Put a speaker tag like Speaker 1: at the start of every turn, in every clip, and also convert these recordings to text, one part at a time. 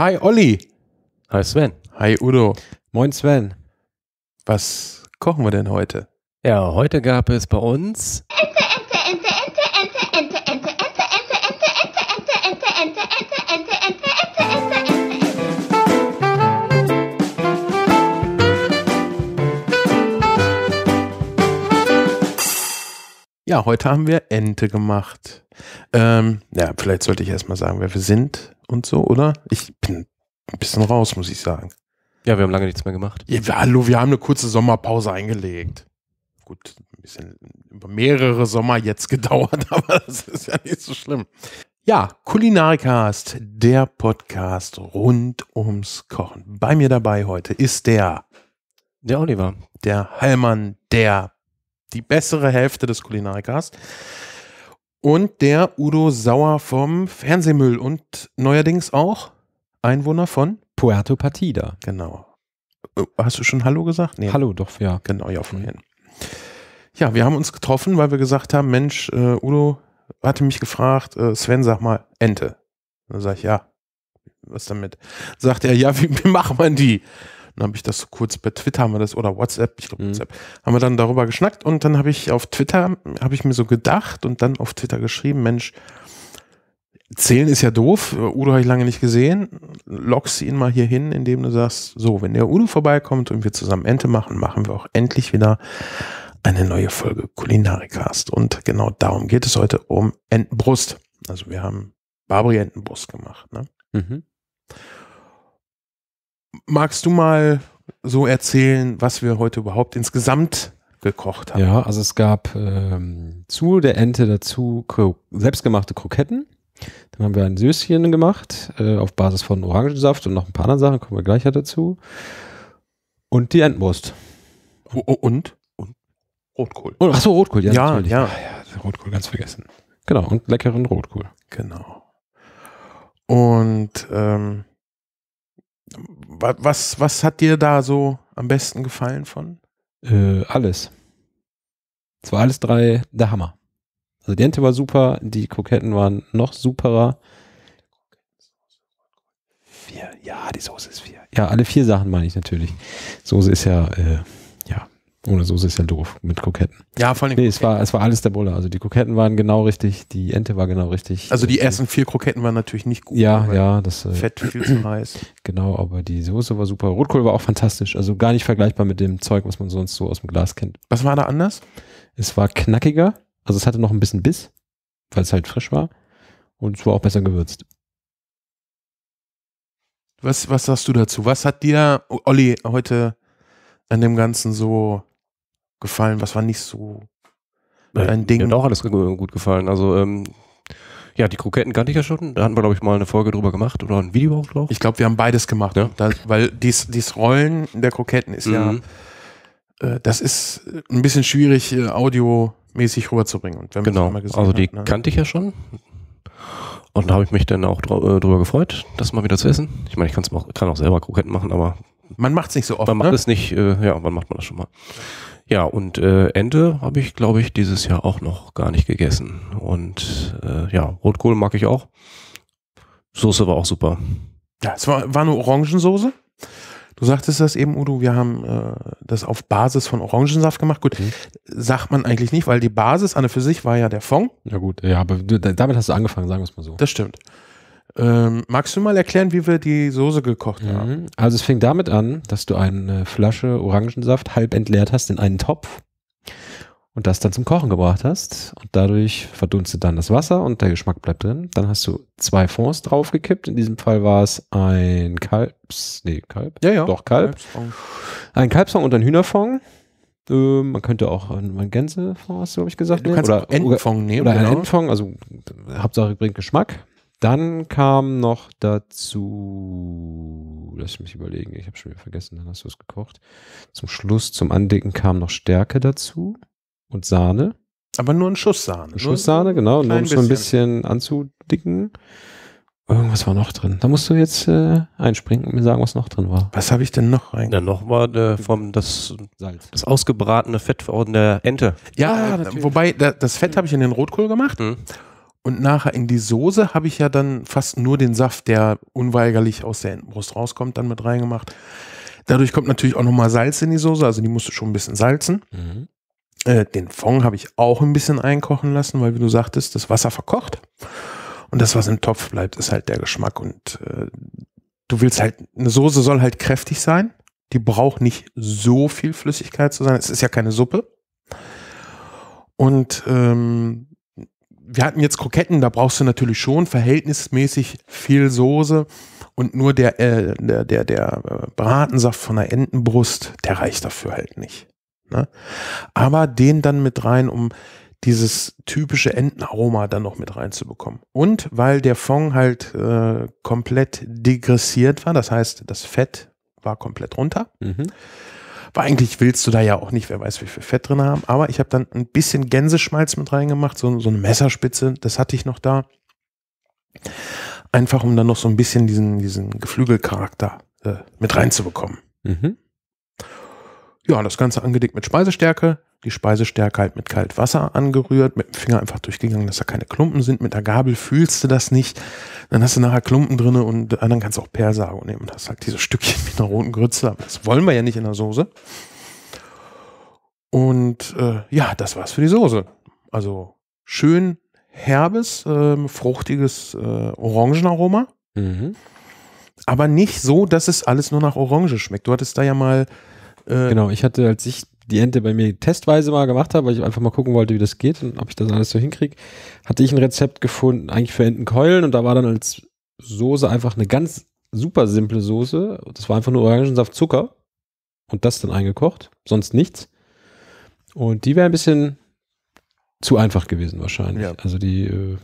Speaker 1: Hi Olli. Hi Sven. Hi Udo. Moin Sven.
Speaker 2: Was kochen wir denn heute? Ja, heute gab es bei uns
Speaker 3: Ja, heute haben wir Ente gemacht. Ähm, ja, vielleicht sollte ich erstmal sagen, wer wir sind und so, oder? Ich bin ein bisschen raus, muss ich sagen.
Speaker 2: Ja, wir haben lange nichts mehr gemacht.
Speaker 3: Ja, hallo, wir haben eine kurze Sommerpause eingelegt. Gut, ein bisschen über mehrere Sommer jetzt gedauert, aber das ist ja nicht so schlimm. Ja, Kulinarikast, der Podcast rund ums Kochen. Bei mir dabei heute ist der. Der Oliver. Der Hallmann, der die bessere Hälfte des Kulinarikas. Und der Udo Sauer vom Fernsehmüll und neuerdings auch Einwohner von Puerto Partida. Genau. Oh, hast du schon Hallo gesagt? Nee. Hallo, doch, ja. Genau, ja, mhm. vorhin. Ja, wir haben uns getroffen, weil wir gesagt haben, Mensch, äh, Udo hatte mich gefragt, äh, Sven, sag mal, Ente. Dann sag ich, ja, was damit? Sagt er, ja, wie, wie macht man die? Dann habe ich das so kurz bei Twitter haben wir das oder WhatsApp, ich glaube mhm. WhatsApp, haben wir dann darüber geschnackt und dann habe ich auf Twitter, habe ich mir so gedacht und dann auf Twitter geschrieben, Mensch, Zählen ist ja doof. Äh, Udo habe ich lange nicht gesehen. sie ihn mal hier hin, indem du sagst, so, wenn der Udo vorbeikommt und wir zusammen Ente machen, machen wir auch endlich wieder eine neue Folge Kulinarikast. Und genau darum geht es heute um Entenbrust. Also wir haben Barbary Entenbrust gemacht. Ne? Mhm magst du mal so erzählen, was wir heute überhaupt insgesamt gekocht
Speaker 1: haben? Ja, also es gab ähm, zu der Ente dazu kro selbstgemachte Kroketten. Dann haben wir ein Süßchen gemacht äh, auf Basis von Orangensaft und noch ein paar anderen Sachen, kommen wir gleich dazu. Und die Entenbrust.
Speaker 3: Oh, und? Und Rotkohl. Oh, achso, Rotkohl, ja, ja, natürlich. Ja. Ah, ja, Rotkohl ganz vergessen. Genau, und leckeren Rotkohl. Genau. Und ähm, was, was hat dir da so am besten gefallen von?
Speaker 1: Äh, alles. Es war alles drei der Hammer. Also die Ente war super, die Kroketten waren noch superer. Vier, ja, die Soße ist vier. Ja, alle vier Sachen meine ich natürlich. Soße ist ja äh, ohne Soße ist ja doof mit Kroketten. Ja, vor allem. Nee, es war, es war alles der Bulle. Also die Kroketten waren genau richtig, die Ente war genau richtig. Also die äh,
Speaker 3: ersten vier Kroketten waren natürlich nicht gut. Ja, ja, das. Äh, Fett viel zu heiß.
Speaker 1: Genau, aber die Soße war super. Rotkohl war auch fantastisch. Also gar nicht vergleichbar mit dem Zeug, was man sonst so aus dem Glas kennt. Was war da anders? Es war knackiger. Also es hatte noch ein bisschen Biss, weil es halt frisch war. Und es war auch besser gewürzt.
Speaker 3: Was, was sagst du dazu? Was hat dir, Olli, heute an dem Ganzen so gefallen? Was war nicht so äh, dein Ding? Mir hat auch alles
Speaker 2: gut gefallen. Also, ähm, ja, die Kroketten kannte ich ja schon. Da hatten wir, glaube ich, mal eine Folge drüber gemacht oder ein Video auch
Speaker 3: drauf. Ich glaube, wir haben beides gemacht. Ja? Da, weil dies, dies Rollen der Kroketten ist mhm. ja, äh, das ist ein bisschen schwierig, äh, audiomäßig rüberzubringen. Und wenn genau, also die hat, ne? kannte ich ja schon.
Speaker 2: Und da habe ich mich dann auch äh, drüber gefreut, das mal wieder zu essen. Ich meine, ich kann's auch, kann auch selber Kroketten machen, aber.
Speaker 3: Man macht es nicht so oft. Man macht ne?
Speaker 2: es nicht, äh, ja, wann macht man das schon mal? Ja, und äh, Ente habe ich, glaube ich, dieses Jahr auch noch gar nicht gegessen. Und äh, ja, Rotkohl mag ich auch. Soße war auch super.
Speaker 3: Ja, es war, war eine Orangensoße. Du sagtest das eben, Udo, wir haben äh, das auf Basis von Orangensaft gemacht. Gut, mhm. sagt man eigentlich nicht, weil die Basis an und für sich war ja der Fond. Ja gut, ja, aber damit hast du angefangen, sagen wir es mal so. Das stimmt. Ähm, magst du mal erklären, wie wir die Soße gekocht mhm. haben?
Speaker 1: Also es fing damit an, dass du eine Flasche Orangensaft halb entleert hast in einen Topf und das dann zum Kochen gebracht hast und dadurch verdunstet dann das Wasser und der Geschmack bleibt drin. Dann hast du zwei Fonds draufgekippt. In diesem Fall war es ein Kalbs, nee, Kalb, ja, ja. doch Kalb. Kalbsfond. Ein Kalbsfond und ein Hühnerfond. Ähm, man könnte auch einen Gänsefond, hast du, glaube ich, gesagt, du nehmen. Kannst oder, Entenfond nehmen. Oder genau. einen Entenfond, also Hauptsache bringt Geschmack. Dann kam noch dazu, lass mich überlegen, ich habe schon wieder vergessen, dann hast du es gekocht. Zum Schluss, zum Andicken kam noch Stärke dazu und Sahne.
Speaker 3: Aber nur ein Schuss Sahne. Ein Schuss Sahne, genau, nur um es so ein
Speaker 2: bisschen
Speaker 1: anzudicken. Irgendwas war noch drin. Da musst du jetzt
Speaker 2: äh,
Speaker 3: einspringen und mir sagen, was noch drin war. Was habe ich denn noch rein?
Speaker 2: Dann noch war äh, vom, das, Salz. das ausgebratene Fett von der Ente. Ja, ah, äh,
Speaker 3: wobei da, das Fett mhm. habe ich in den Rotkohl gemacht. Mhm. Und nachher in die Soße habe ich ja dann fast nur den Saft, der unweigerlich aus der Entenbrust rauskommt, dann mit reingemacht. Dadurch kommt natürlich auch nochmal Salz in die Soße, also die musst du schon ein bisschen salzen. Mhm. Äh, den Fond habe ich auch ein bisschen einkochen lassen, weil wie du sagtest, das Wasser verkocht. Und das, was im Topf bleibt, ist halt der Geschmack. Und äh, du willst halt, eine Soße soll halt kräftig sein. Die braucht nicht so viel Flüssigkeit zu sein. Es ist ja keine Suppe. Und ähm, wir hatten jetzt Kroketten, da brauchst du natürlich schon verhältnismäßig viel Soße und nur der, äh, der, der, der äh, Bratensaft von der Entenbrust, der reicht dafür halt nicht. Ne? Aber den dann mit rein, um dieses typische Entenaroma dann noch mit reinzubekommen. Und weil der Fond halt äh, komplett degressiert war, das heißt, das Fett war komplett runter. Mhm weil eigentlich willst du da ja auch nicht, wer weiß, wie viel Fett drin haben. Aber ich habe dann ein bisschen Gänseschmalz mit reingemacht, so, so eine Messerspitze, das hatte ich noch da. Einfach um dann noch so ein bisschen diesen, diesen Geflügelcharakter äh, mit reinzubekommen. Mhm. Ja, das Ganze angedickt mit Speisestärke, die Speisestärke halt mit kaltem Wasser angerührt, mit dem Finger einfach durchgegangen, dass da keine Klumpen sind. Mit der Gabel fühlst du das nicht. Dann hast du nachher Klumpen drin und äh, dann kannst du auch Persago nehmen und hast halt diese Stückchen mit einer roten Grütze. Aber das wollen wir ja nicht in der Soße. Und äh, ja, das war's für die Soße. Also schön herbes, äh, fruchtiges äh, Orangenaroma. Mhm. Aber nicht so, dass es alles nur nach Orange schmeckt. Du hattest da ja mal. Äh, genau, ich hatte, als
Speaker 1: ich die Ente bei mir testweise mal gemacht habe, weil ich einfach mal gucken wollte, wie das geht und ob ich das alles so hinkriege, hatte ich ein Rezept gefunden, eigentlich für Entenkeulen und da war dann als Soße einfach eine ganz super simple Soße. Das war einfach nur Orangensaft, Zucker und das dann eingekocht, sonst nichts. Und die wäre ein bisschen zu einfach gewesen wahrscheinlich. Ja. Also die, äh,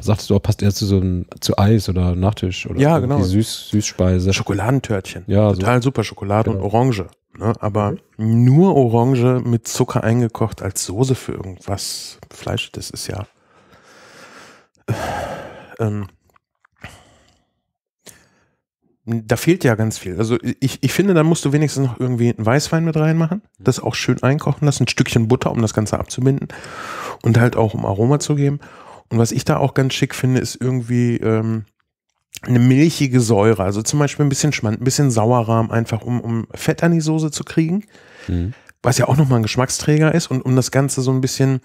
Speaker 1: sagtest du auch, passt eher zu so einem, zu Eis oder Nachtisch oder ja, genau. Süß, Süßspeise. Schokoladentörtchen.
Speaker 3: Ja, total so. super Schokolade genau. und Orange. Ne? Aber mhm. nur Orange mit Zucker eingekocht als Soße für irgendwas, Fleisch, das ist ja. Äh, ähm, da fehlt ja ganz viel. Also ich, ich finde, da musst du wenigstens noch irgendwie einen Weißwein mit reinmachen, mhm. das auch schön einkochen lassen, ein Stückchen Butter, um das Ganze abzubinden und halt auch um Aroma zu geben. Und was ich da auch ganz schick finde, ist irgendwie ähm, eine milchige Säure, also zum Beispiel ein bisschen Schmand, ein bisschen Sauerrahm, einfach um, um Fett an die Soße zu kriegen, mhm. was ja auch nochmal ein Geschmacksträger ist und um das Ganze so ein bisschen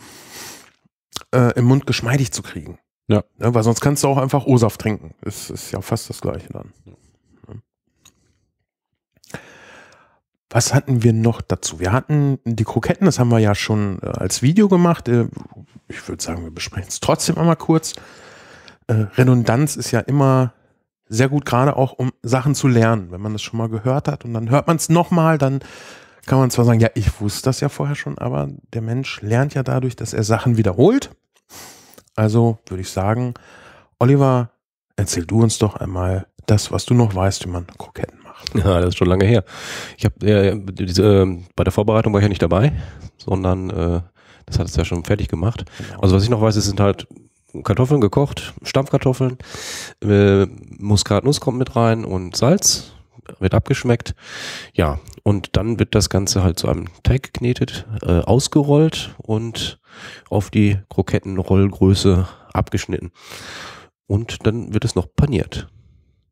Speaker 3: äh, im Mund geschmeidig zu kriegen. Ja. ja. Ne, weil sonst kannst du auch einfach o trinken. Das ist ja fast das Gleiche dann. Was hatten wir noch dazu? Wir hatten die Kroketten, das haben wir ja schon äh, als Video gemacht. Äh, ich würde sagen, wir besprechen es trotzdem einmal kurz äh, Redundanz ist ja immer sehr gut, gerade auch um Sachen zu lernen. Wenn man das schon mal gehört hat und dann hört man es nochmal, dann kann man zwar sagen, ja, ich wusste das ja vorher schon, aber der Mensch lernt ja dadurch, dass er Sachen wiederholt. Also würde ich sagen, Oliver, erzähl du uns doch einmal das, was du noch weißt, wie man Kroketten macht. Ja, das ist schon lange her. Ich habe äh, diese, äh, bei der Vorbereitung
Speaker 2: war ich ja nicht dabei, sondern äh, das hat es ja schon fertig gemacht. Genau. Also was ich noch weiß, es sind halt Kartoffeln gekocht, Stampfkartoffeln, äh, Muskatnuss kommt mit rein und Salz wird abgeschmeckt. Ja, und dann wird das Ganze halt zu einem Teig geknetet, äh, ausgerollt und auf die Krokettenrollgröße abgeschnitten. Und dann wird es noch paniert.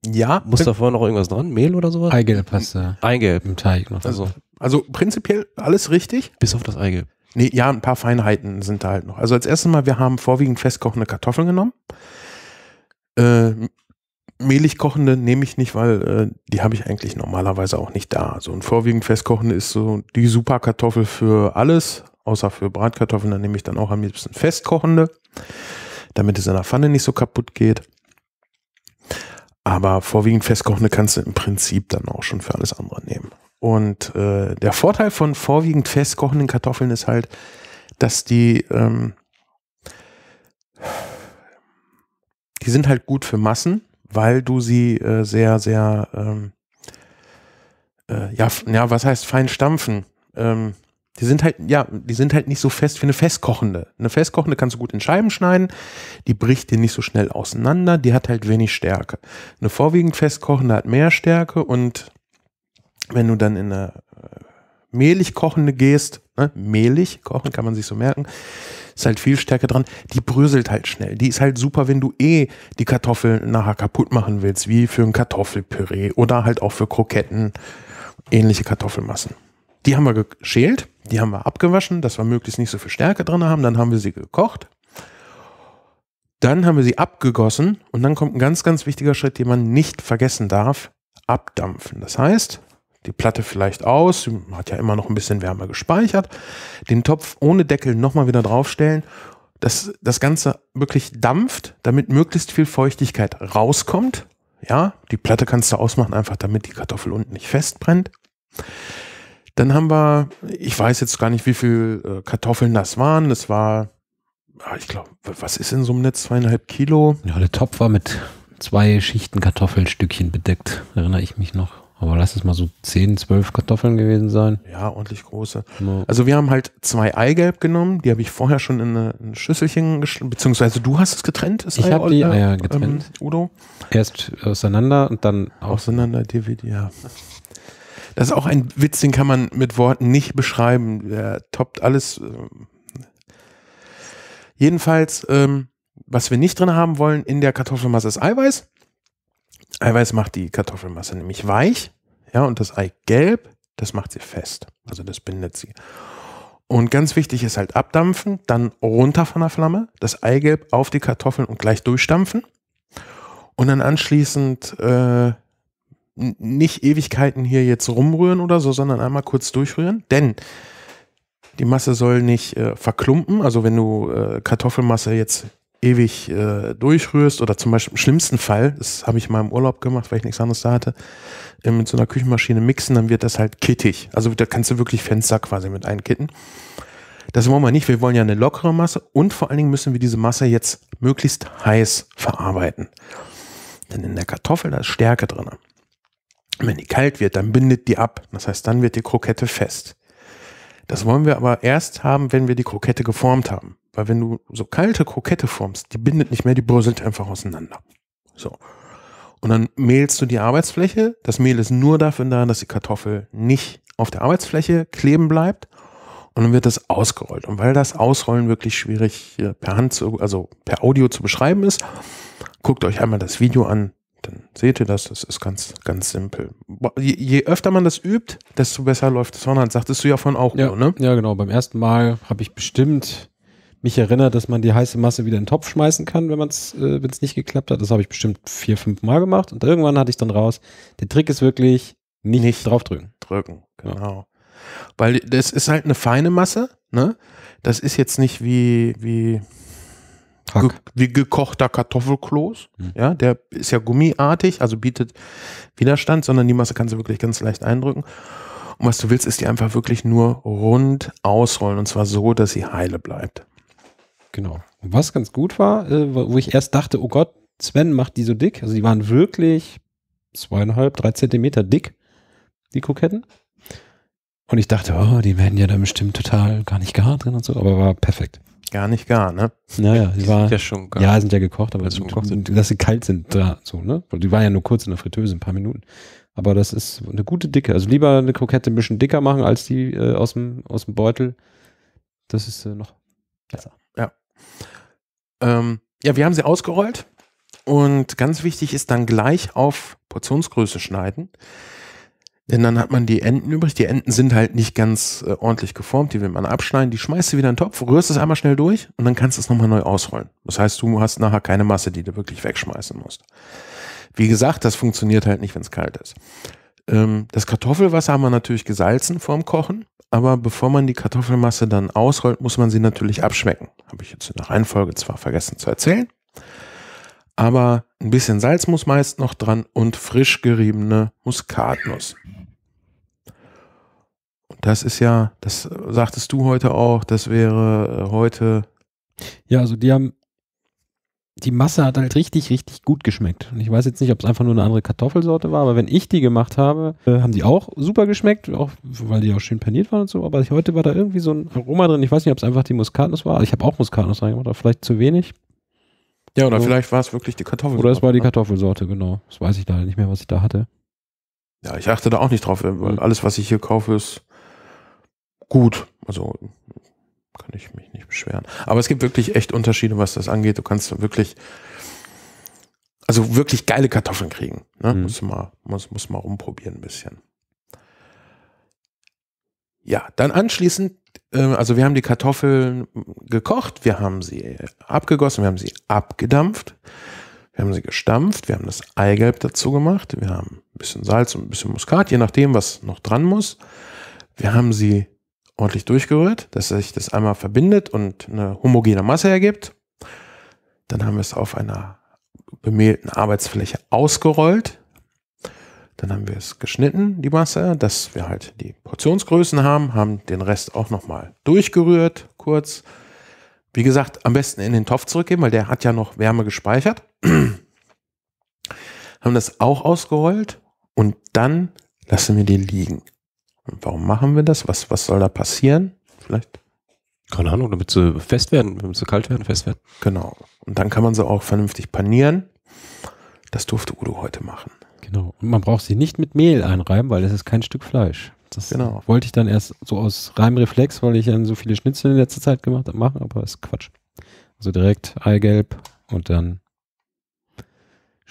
Speaker 2: Ja. Muss da vorher
Speaker 3: noch irgendwas dran? Mehl oder sowas? Eigelb hast du.
Speaker 2: Eigelb. Im Teig noch. Also,
Speaker 3: also prinzipiell alles richtig. Bis auf das Eigelb. Nee, ja, ein paar Feinheiten sind da halt noch. Also als erstes Mal, wir haben vorwiegend festkochende Kartoffeln genommen. Äh, mehlig kochende nehme ich nicht, weil äh, die habe ich eigentlich normalerweise auch nicht da. So ein vorwiegend festkochende ist so die super Kartoffel für alles, außer für Bratkartoffeln. Da nehme ich dann auch am liebsten festkochende, damit es in der Pfanne nicht so kaputt geht. Aber vorwiegend festkochende kannst du im Prinzip dann auch schon für alles andere nehmen. Und äh, der Vorteil von vorwiegend festkochenden Kartoffeln ist halt, dass die, ähm, die sind halt gut für Massen, weil du sie äh, sehr, sehr, ähm, äh, ja, ja, was heißt fein stampfen? Ähm, die sind halt, ja, die sind halt nicht so fest wie eine festkochende. Eine festkochende kannst du gut in Scheiben schneiden, die bricht dir nicht so schnell auseinander, die hat halt wenig Stärke. Eine vorwiegend festkochende hat mehr Stärke und wenn du dann in eine äh, mehlig kochende gehst, ne? mehlig kochen kann man sich so merken, ist halt viel Stärke dran, die bröselt halt schnell. Die ist halt super, wenn du eh die Kartoffeln nachher kaputt machen willst, wie für ein Kartoffelpüree oder halt auch für Kroketten, ähnliche Kartoffelmassen. Die haben wir geschält, die haben wir abgewaschen, dass wir möglichst nicht so viel Stärke drin haben, dann haben wir sie gekocht. Dann haben wir sie abgegossen und dann kommt ein ganz, ganz wichtiger Schritt, den man nicht vergessen darf, abdampfen. Das heißt, die Platte vielleicht aus, hat ja immer noch ein bisschen Wärme gespeichert, den Topf ohne Deckel nochmal wieder draufstellen, dass das Ganze wirklich dampft, damit möglichst viel Feuchtigkeit rauskommt. Ja, die Platte kannst du ausmachen, einfach damit die Kartoffel unten nicht festbrennt. Dann haben wir, ich weiß jetzt gar nicht, wie viel äh, Kartoffeln das waren. Das war, ich glaube, was ist
Speaker 1: in so einem Netz? Zweieinhalb Kilo? Ja, der Topf war mit zwei Schichten Kartoffelstückchen bedeckt, erinnere ich mich noch. Aber lass es mal so 10, 12 Kartoffeln gewesen sein.
Speaker 3: Ja, ordentlich große. Ja. Also wir haben halt zwei Eigelb genommen, die habe ich vorher schon in ein Schüsselchen geschnitten, beziehungsweise du hast es getrennt, das Ich habe die Eier äh, ah getrennt. Ähm, Udo? Erst auseinander und dann auseinander dividiert. Ja. Das ist auch ein Witz, den kann man mit Worten nicht beschreiben. Der toppt alles. Ähm. Jedenfalls, ähm, was wir nicht drin haben wollen in der Kartoffelmasse ist Eiweiß. Eiweiß macht die Kartoffelmasse nämlich weich, ja, und das Eigelb, das macht sie fest. Also das bindet sie. Und ganz wichtig ist halt abdampfen, dann runter von der Flamme, das Eigelb auf die Kartoffeln und gleich durchstampfen. Und dann anschließend äh, nicht Ewigkeiten hier jetzt rumrühren oder so, sondern einmal kurz durchrühren. Denn die Masse soll nicht äh, verklumpen. Also wenn du äh, Kartoffelmasse jetzt ewig äh, durchrührst oder zum Beispiel im schlimmsten Fall, das habe ich mal im Urlaub gemacht, weil ich nichts anderes da hatte, äh, mit so einer Küchenmaschine mixen, dann wird das halt kittig. Also da kannst du wirklich Fenster quasi mit einkitten. Das wollen wir nicht. Wir wollen ja eine lockere Masse und vor allen Dingen müssen wir diese Masse jetzt möglichst heiß verarbeiten. Denn in der Kartoffel, da ist Stärke drin. Wenn die kalt wird, dann bindet die ab. Das heißt, dann wird die Krokette fest. Das wollen wir aber erst haben, wenn wir die Krokette geformt haben. Weil wenn du so kalte Krokette formst, die bindet nicht mehr, die bröselt einfach auseinander. So. Und dann mehlst du die Arbeitsfläche. Das Mehl ist nur dafür da, dass die Kartoffel nicht auf der Arbeitsfläche kleben bleibt. Und dann wird das ausgerollt. Und weil das Ausrollen wirklich schwierig äh, per Hand, zu, also per Audio zu beschreiben ist, guckt euch einmal das Video an dann seht ihr das. Das ist ganz, ganz simpel. Je, je öfter man das übt, desto besser läuft es. Sondern sagtest du ja von auch, ja, nur,
Speaker 1: ne? Ja, genau. Beim ersten Mal habe ich bestimmt mich erinnert, dass man die heiße Masse wieder in den Topf schmeißen kann, wenn man es, äh, wenn es nicht geklappt hat. Das habe ich bestimmt vier, fünf Mal gemacht und irgendwann hatte ich dann raus.
Speaker 3: Der Trick ist wirklich nicht, nicht draufdrücken. Drücken, genau. Ja. Weil das ist halt eine feine Masse, ne? Das ist jetzt nicht wie, wie, ge wie gekochter Kartoffelkloß. Mhm. Ja, der ist ja gummiartig, also bietet Widerstand, sondern die Masse kannst du wirklich ganz leicht eindrücken. Und was du willst, ist die einfach wirklich nur rund ausrollen und zwar so, dass sie heile bleibt. Genau. was ganz gut war,
Speaker 1: äh, wo ich erst dachte, oh Gott, Sven macht die so dick. Also die waren wirklich zweieinhalb, drei Zentimeter dick, die Kroketten. Und ich dachte, oh, die werden ja dann bestimmt total gar nicht gar drin und so, aber war perfekt. Gar nicht gar, ne? Naja, die, die war, sind ja schon gar. Ja, sind ja gekocht, aber also gekocht sind. dass sie kalt sind, da, so, ne? Die war ja nur kurz in der Fritteuse, ein paar Minuten. Aber das ist eine gute Dicke. Also lieber eine Krokette ein bisschen dicker machen als die äh, aus, dem, aus
Speaker 3: dem Beutel. Das ist äh, noch besser. Ja. Ähm, ja, wir haben sie ausgerollt. Und ganz wichtig ist dann gleich auf Portionsgröße schneiden. Denn dann hat man die Enden übrig. Die Enden sind halt nicht ganz äh, ordentlich geformt. Die will man abschneiden. Die schmeißt du wieder in den Topf, rührst es einmal schnell durch und dann kannst du es nochmal neu ausrollen. Das heißt, du hast nachher keine Masse, die du wirklich wegschmeißen musst. Wie gesagt, das funktioniert halt nicht, wenn es kalt ist. Ähm, das Kartoffelwasser haben wir natürlich gesalzen vorm Kochen. Aber bevor man die Kartoffelmasse dann ausrollt, muss man sie natürlich abschmecken. Habe ich jetzt in der Reihenfolge zwar vergessen zu erzählen. Aber ein bisschen Salz muss meist noch dran und frisch geriebene Muskatnuss. Das ist ja, das sagtest du heute auch, das wäre äh, heute. Ja, also die haben,
Speaker 1: die Masse hat halt richtig, richtig gut geschmeckt. Und ich weiß jetzt nicht, ob es einfach nur eine andere Kartoffelsorte war, aber wenn ich die gemacht habe, äh, haben die auch super geschmeckt, auch weil die auch schön paniert waren und so. Aber heute war da irgendwie so ein Aroma drin. Ich weiß nicht, ob es einfach die Muskatnuss war. ich habe auch Muskatnuss reingemacht, aber vielleicht zu wenig.
Speaker 3: Ja, oder so. vielleicht war es wirklich die Kartoffelsorte. Oder es war die ne?
Speaker 1: Kartoffelsorte, genau. Das weiß ich leider nicht mehr, was ich da hatte.
Speaker 3: Ja, ich achte da auch nicht drauf. Weil alles, was ich hier kaufe, ist gut. Also kann ich mich nicht beschweren. Aber es gibt wirklich echt Unterschiede, was das angeht. Du kannst wirklich, also wirklich geile Kartoffeln kriegen. Ne? Mhm. Muss, mal, muss, muss mal rumprobieren ein bisschen. Ja, dann anschließend, äh, also wir haben die Kartoffeln gekocht, wir haben sie abgegossen, wir haben sie abgedampft, wir haben sie gestampft, wir haben das Eigelb dazu gemacht, wir haben ein bisschen Salz und ein bisschen Muskat, je nachdem, was noch dran muss. Wir haben sie ordentlich durchgerührt, dass sich das einmal verbindet und eine homogene Masse ergibt. Dann haben wir es auf einer bemehlten Arbeitsfläche ausgerollt. Dann haben wir es geschnitten, die Masse, dass wir halt die Portionsgrößen haben, haben den Rest auch nochmal durchgerührt, kurz. Wie gesagt, am besten in den Topf zurückgeben, weil der hat ja noch Wärme gespeichert. haben das auch ausgerollt und dann lassen wir die liegen. Warum machen wir das? Was, was soll da passieren? Vielleicht? Keine Ahnung, damit sie fest werden, damit sie kalt werden, fest werden. Genau. Und dann kann man sie auch vernünftig panieren. Das durfte Udo heute machen.
Speaker 1: Genau. Und man braucht sie nicht mit Mehl einreiben, weil es ist kein Stück Fleisch. Das genau. wollte ich dann erst so aus reinem Reflex, weil ich dann so viele Schnitzel in letzter Zeit gemacht habe, machen, aber ist Quatsch. Also direkt Eigelb und dann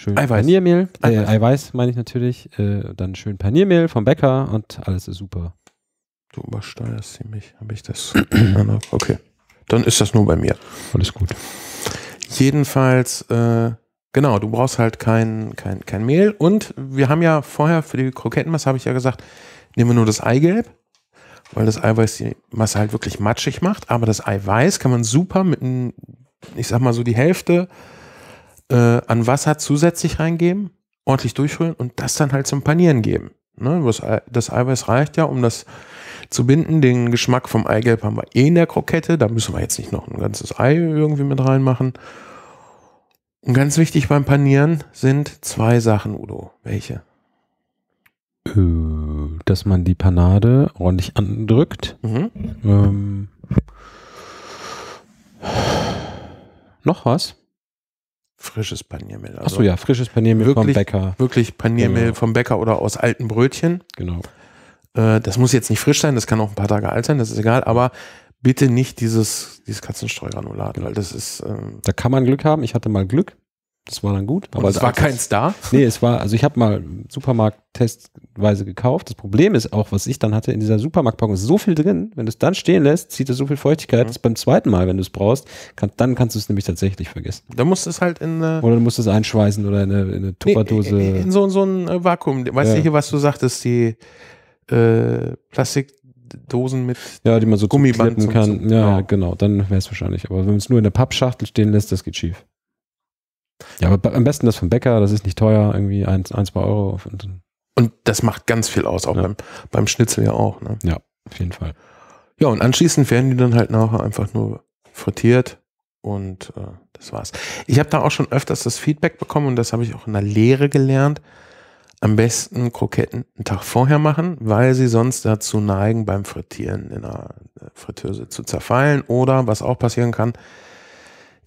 Speaker 1: schön Eiweiß. Paniermehl, äh, Eiweiß, meine ich natürlich, äh, dann schön Paniermehl vom Bäcker und alles ist super. Du übersteuerst sie mich,
Speaker 3: habe ich das? Ne? okay, dann ist das nur bei mir. Alles gut. Jedenfalls, äh, genau, du brauchst halt kein, kein, kein Mehl und wir haben ja vorher für die Krokettenmasse, habe ich ja gesagt, nehmen wir nur das Eigelb, weil das Eiweiß die Masse halt wirklich matschig macht, aber das Eiweiß kann man super mit, ich sag mal so die Hälfte äh, an Wasser zusätzlich reingeben, ordentlich durchrühren und das dann halt zum Panieren geben. Ne? Das, das Eiweiß reicht ja, um das zu binden. Den Geschmack vom Eigelb haben wir eh in der Krokette. Da müssen wir jetzt nicht noch ein ganzes Ei irgendwie mit reinmachen. Und ganz wichtig beim Panieren sind zwei Sachen, Udo. Welche?
Speaker 1: Äh, dass man die Panade ordentlich andrückt. Mhm. Ähm,
Speaker 3: noch was? frisches Paniermehl. Also Achso, ja, frisches Paniermehl wirklich, vom Bäcker. Wirklich Paniermehl genau. vom Bäcker oder aus alten Brötchen. Genau. Äh, das muss jetzt nicht frisch sein, das kann auch ein paar Tage alt sein, das ist egal, aber bitte nicht dieses, dieses Katzenstreugranulat, genau. weil das ist. Ähm da kann man Glück
Speaker 1: haben. Ich hatte mal Glück. Das war dann gut. aber es war kein Star? Nee, es war, also ich habe mal Supermarkt-Testweise gekauft. Das Problem ist auch, was ich dann hatte, in dieser Supermarktpackung ist so viel drin, wenn du es dann stehen lässt, zieht es so viel Feuchtigkeit, mhm. dass beim zweiten Mal, wenn du es brauchst, kann, dann kannst du es nämlich tatsächlich vergessen.
Speaker 3: Dann musst du es halt in eine... Äh oder du musst es einschweißen oder in eine, in eine Tupperdose. Nee, in, in, so, in so ein äh, Vakuum. Weißt ja. du hier, was du sagtest, die äh, Plastik... Dosen mit ja, die man so Gummiband kann.
Speaker 1: Zum, ja, ja, genau, dann wäre es wahrscheinlich. Aber wenn man es nur in der Pappschachtel stehen lässt, das geht schief. Ja, aber am besten das vom Bäcker, das ist nicht teuer, irgendwie ein, 1 2 Euro. Und,
Speaker 3: und das macht ganz viel aus, auch ja. beim, beim Schnitzel ja auch. Ne? Ja, auf jeden Fall. Ja, und anschließend werden die dann halt nachher einfach nur frittiert und äh, das war's. Ich habe da auch schon öfters das Feedback bekommen und das habe ich auch in der Lehre gelernt. Am besten Kroketten einen Tag vorher machen, weil sie sonst dazu neigen, beim Frittieren in einer äh, Fritteuse zu zerfallen. Oder was auch passieren kann,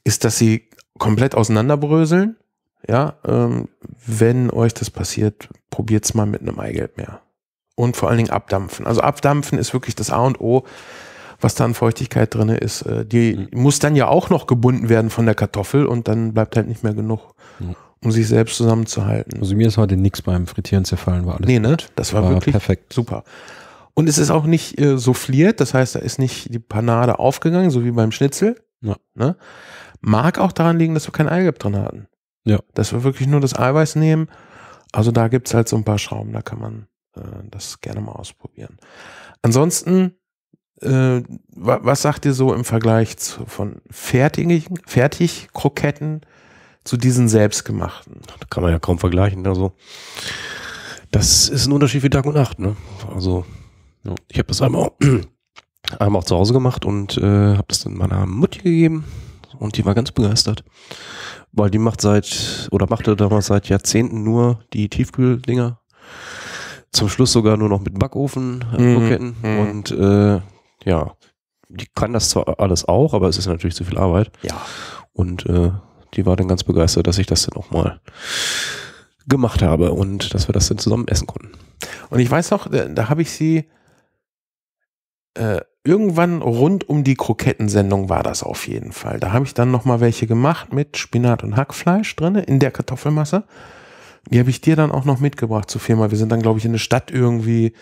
Speaker 3: ist, dass sie komplett auseinanderbröseln. Ja, ähm, wenn euch das passiert, probiert es mal mit einem Eigelbmeer. Und vor allen Dingen abdampfen. Also abdampfen ist wirklich das A und O, was da an Feuchtigkeit drin ist. Äh, die mhm. muss dann ja auch noch gebunden werden von der Kartoffel und dann bleibt halt nicht mehr genug, um sich selbst zusammenzuhalten. Also mir ist heute nichts beim Frittieren zerfallen, war alles. Nee, ne? Das war, war wirklich perfekt. super. Und es ist auch nicht äh, souffliert, das heißt, da ist nicht die Panade aufgegangen, so wie beim Schnitzel. Ja. Ne? Mag auch daran liegen, dass wir kein Eigelb drin hatten. Ja. Dass wir wirklich nur das Eiweiß nehmen. Also da gibt es halt so ein paar Schrauben, da kann man äh, das gerne mal ausprobieren. Ansonsten, äh, was sagt ihr so im Vergleich zu, von fertigen, fertig Kroketten zu diesen selbstgemachten? Das kann man ja kaum vergleichen. Also,
Speaker 2: das ist ein Unterschied wie Tag und Nacht. Ne? Also, ja. ich habe das einmal auch, einmal auch zu Hause gemacht und äh, habe das dann meiner Mutti gegeben und die war ganz begeistert. Weil die macht seit, oder machte damals seit Jahrzehnten nur die Tiefkühldinger. Zum Schluss sogar nur noch mit Backofen, äh, mhm. mhm. und äh, ja, die kann das zwar alles auch, aber es ist natürlich zu viel Arbeit. Ja. Und äh, die war dann ganz begeistert, dass ich das dann auch mal gemacht habe und dass wir das dann zusammen
Speaker 3: essen konnten. Und ich weiß noch, da, da habe ich sie, äh, irgendwann rund um die Krokettensendung war das auf jeden Fall. Da habe ich dann nochmal welche gemacht mit Spinat und Hackfleisch drin in der Kartoffelmasse. Die habe ich dir dann auch noch mitgebracht zur Firma. Wir sind dann, glaube ich, in der Stadt irgendwie.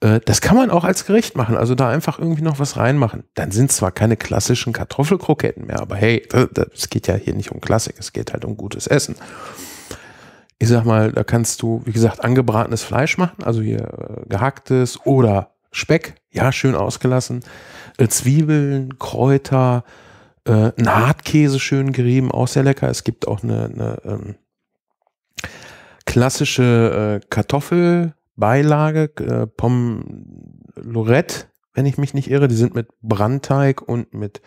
Speaker 3: Äh, das kann man auch als Gericht machen, also da einfach irgendwie noch was reinmachen. Dann sind zwar keine klassischen Kartoffelkroketten mehr, aber hey, es geht ja hier nicht um Klassik, es geht halt um gutes Essen. Ich sag mal, da kannst du, wie gesagt, angebratenes Fleisch machen, also hier äh, gehacktes oder Speck, ja, schön ausgelassen. Äh, Zwiebeln, Kräuter, äh, ein Hartkäse schön gerieben, auch sehr lecker. Es gibt auch eine, eine ähm, klassische äh, Kartoffelbeilage, äh, Pommes Lorette, wenn ich mich nicht irre. Die sind mit Brandteig und mit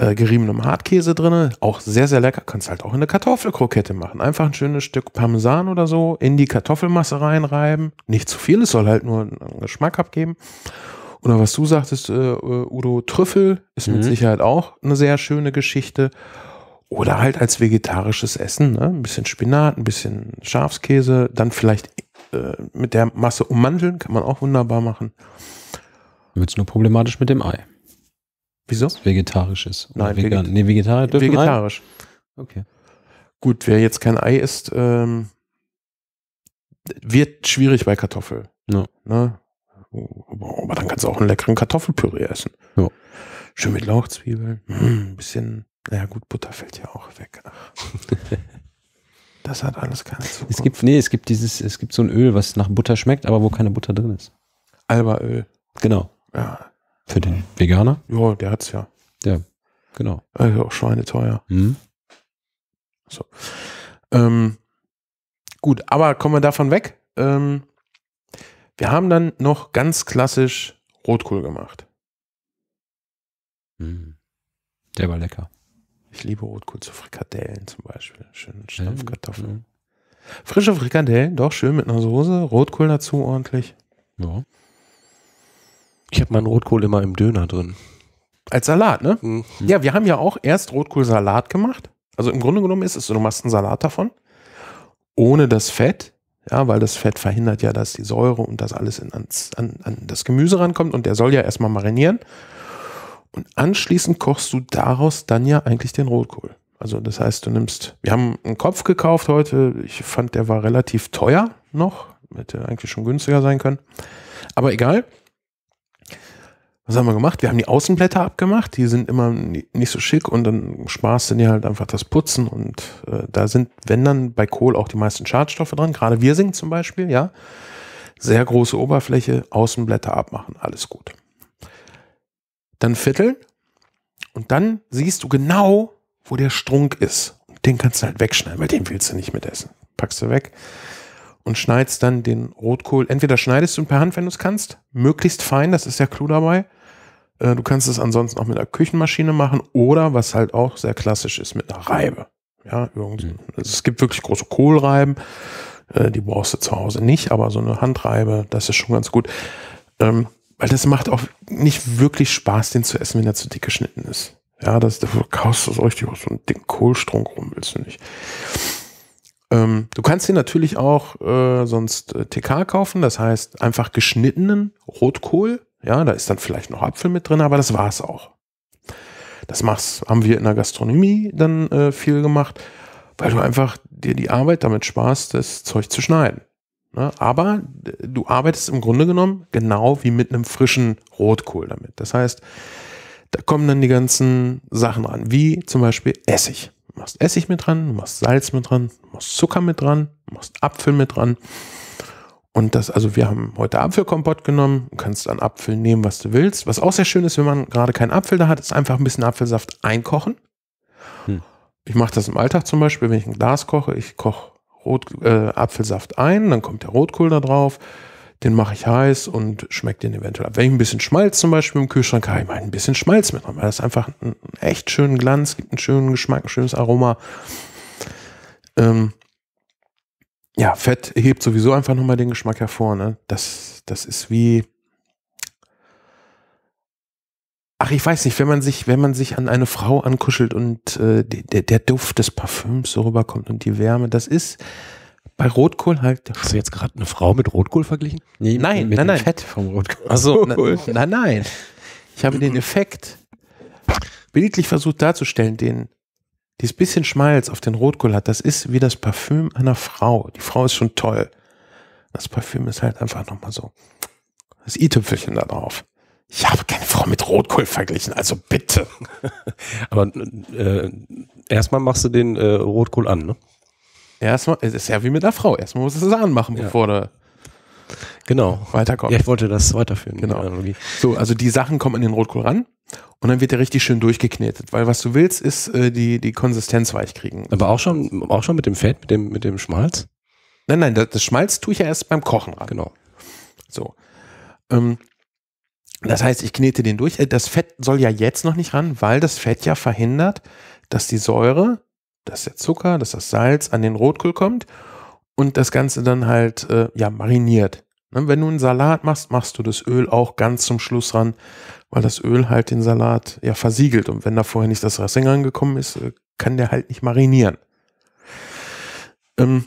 Speaker 3: äh, geriebenem Hartkäse drin. Auch sehr, sehr lecker. Kannst halt auch in eine Kartoffelkrokette machen. Einfach ein schönes Stück Parmesan oder so in die Kartoffelmasse reinreiben. Nicht zu viel, es soll halt nur einen Geschmack abgeben. Oder was du sagtest, äh, äh Udo, Trüffel ist mhm. mit Sicherheit auch eine sehr schöne Geschichte. Oder halt als vegetarisches Essen, ne? ein bisschen Spinat, ein bisschen Schafskäse, dann vielleicht äh, mit der Masse ummanteln, kann man auch wunderbar machen. Wird es nur problematisch mit dem Ei. Wieso?
Speaker 1: Vegetarisch
Speaker 3: ist. Nein, vegan. Veget nee, Vegetarier dürfen Vegetarisch. Ein? Okay. Gut, wer jetzt kein Ei isst, ähm, wird schwierig bei Kartoffel. Ja. Ne? Aber dann kannst du auch einen leckeren Kartoffelpüree essen. Ja. Schön mit Lauchzwiebeln. Hm, ein bisschen, naja gut, Butter fällt ja auch weg. das hat alles keine Zukunft. Es
Speaker 1: gibt, nee, es gibt dieses, es gibt so ein Öl, was nach Butter schmeckt, aber wo keine Butter drin ist. Albaöl. Genau. Ja,
Speaker 3: für den Veganer? Ja, der hat's ja. Genau. Ja, genau. Also auch schweineteuer. Mhm. So. Ähm, gut, aber kommen wir davon weg. Ähm, wir haben dann noch ganz klassisch Rotkohl gemacht. Mhm. Der war lecker. Ich liebe Rotkohl zu Frikadellen zum Beispiel. Schöne Stampfkartoffeln. Mhm. Frische Frikadellen, doch schön mit einer Soße, Rotkohl dazu ordentlich. Ja. Ich habe meinen Rotkohl immer im Döner drin. Als Salat, ne? Mhm. Ja, wir haben ja auch erst Rotkohlsalat gemacht. Also im Grunde genommen ist es, so, du machst einen Salat davon, ohne das Fett, ja, weil das Fett verhindert ja, dass die Säure und das alles in, ans, an, an das Gemüse rankommt und der soll ja erstmal marinieren. Und anschließend kochst du daraus dann ja eigentlich den Rotkohl. Also das heißt, du nimmst, wir haben einen Kopf gekauft heute. Ich fand, der war relativ teuer noch. Hätte eigentlich schon günstiger sein können. Aber egal was haben wir gemacht? Wir haben die Außenblätter abgemacht, die sind immer nicht so schick und dann sparst du dir halt einfach das Putzen und äh, da sind, wenn dann bei Kohl auch die meisten Schadstoffe dran, gerade wir sind zum Beispiel, ja. Sehr große Oberfläche, Außenblätter abmachen, alles gut. Dann vierteln und dann siehst du genau, wo der Strunk ist. den kannst du halt wegschneiden, weil den willst du nicht mitessen. Packst du weg und schneidest dann den Rotkohl. Entweder schneidest du ihn per Hand, wenn du es kannst, möglichst fein, das ist der Clou dabei äh, du kannst es ansonsten auch mit einer Küchenmaschine machen oder was halt auch sehr klassisch ist, mit einer Reibe. Ja, irgendwie. Mhm. Also es gibt wirklich große Kohlreiben. Äh, die brauchst du zu Hause nicht, aber so eine Handreibe, das ist schon ganz gut. Ähm, weil das macht auch nicht wirklich Spaß, den zu essen, wenn er zu dick geschnitten ist. Ja, das, dafür kaust du so richtig auf so einen dicken Kohlstrunk rum, willst du nicht. Ähm, du kannst dir natürlich auch äh, sonst äh, TK kaufen, das heißt einfach geschnittenen Rotkohl ja, da ist dann vielleicht noch Apfel mit drin, aber das war's auch. Das machst, haben wir in der Gastronomie dann äh, viel gemacht, weil du einfach dir die Arbeit damit sparst, das Zeug zu schneiden. Ne? Aber du arbeitest im Grunde genommen genau wie mit einem frischen Rotkohl damit. Das heißt, da kommen dann die ganzen Sachen ran, wie zum Beispiel Essig. Du machst Essig mit dran, du machst Salz mit dran, du machst Zucker mit dran, du machst Apfel mit dran. Und das, also wir haben heute Apfelkompott genommen. Du kannst an Apfel nehmen, was du willst. Was auch sehr schön ist, wenn man gerade keinen Apfel da hat, ist einfach ein bisschen Apfelsaft einkochen. Hm. Ich mache das im Alltag zum Beispiel, wenn ich ein Glas koche. Ich koche Rot, äh, Apfelsaft ein, dann kommt der Rotkohl da drauf. Den mache ich heiß und schmeckt den eventuell ab. Wenn ich ein bisschen Schmalz zum Beispiel im Kühlschrank habe, ich mal ein bisschen Schmalz mit rein, weil das einfach einen echt schönen Glanz gibt, einen schönen Geschmack, ein schönes Aroma. Ähm, ja, Fett hebt sowieso einfach nochmal den Geschmack hervor. Ne? Das, das ist wie. Ach, ich weiß nicht, wenn man sich, wenn man sich an eine Frau ankuschelt und äh, der, der Duft des Parfüms so rüberkommt und die Wärme, das ist bei Rotkohl halt. Hast du jetzt gerade eine Frau mit Rotkohl verglichen? Nee, nein, mit nein, dem nein. Fett vom Rotkohl. Achso, cool. nein, nein. Ich habe den Effekt bildlich versucht darzustellen, den dieses bisschen Schmalz auf den Rotkohl hat, das ist wie das Parfüm einer Frau. Die Frau ist schon toll. Das Parfüm ist halt einfach nochmal so. Das i-Tüpfelchen da drauf. Ich habe keine Frau mit Rotkohl verglichen, also bitte. Aber äh, erstmal
Speaker 2: machst du den äh, Rotkohl an, ne?
Speaker 3: Erstmal, es ist ja wie mit einer Frau. Erstmal musst du es anmachen, ja. bevor du genau. weiterkommst. Ja, ich wollte das weiterführen. Genau. So, also die Sachen kommen an den Rotkohl ran. Und dann wird der richtig schön durchgeknetet, weil was du willst, ist äh, die, die Konsistenz weich kriegen. Aber auch schon, auch schon mit dem Fett, mit dem, mit dem Schmalz? Nein, nein, das, das Schmalz tue ich ja erst beim Kochen ran. Genau. So. Ähm, das heißt, ich knete den durch. Äh, das Fett soll ja jetzt noch nicht ran, weil das Fett ja verhindert, dass die Säure, dass der Zucker, dass das Salz an den Rotkohl kommt und das Ganze dann halt äh, ja mariniert. Ne, wenn du einen Salat machst, machst du das Öl auch ganz zum Schluss ran, weil das Öl halt den Salat ja versiegelt. Und wenn da vorher nicht das Dressing angekommen ist, äh, kann der halt nicht marinieren. Ähm,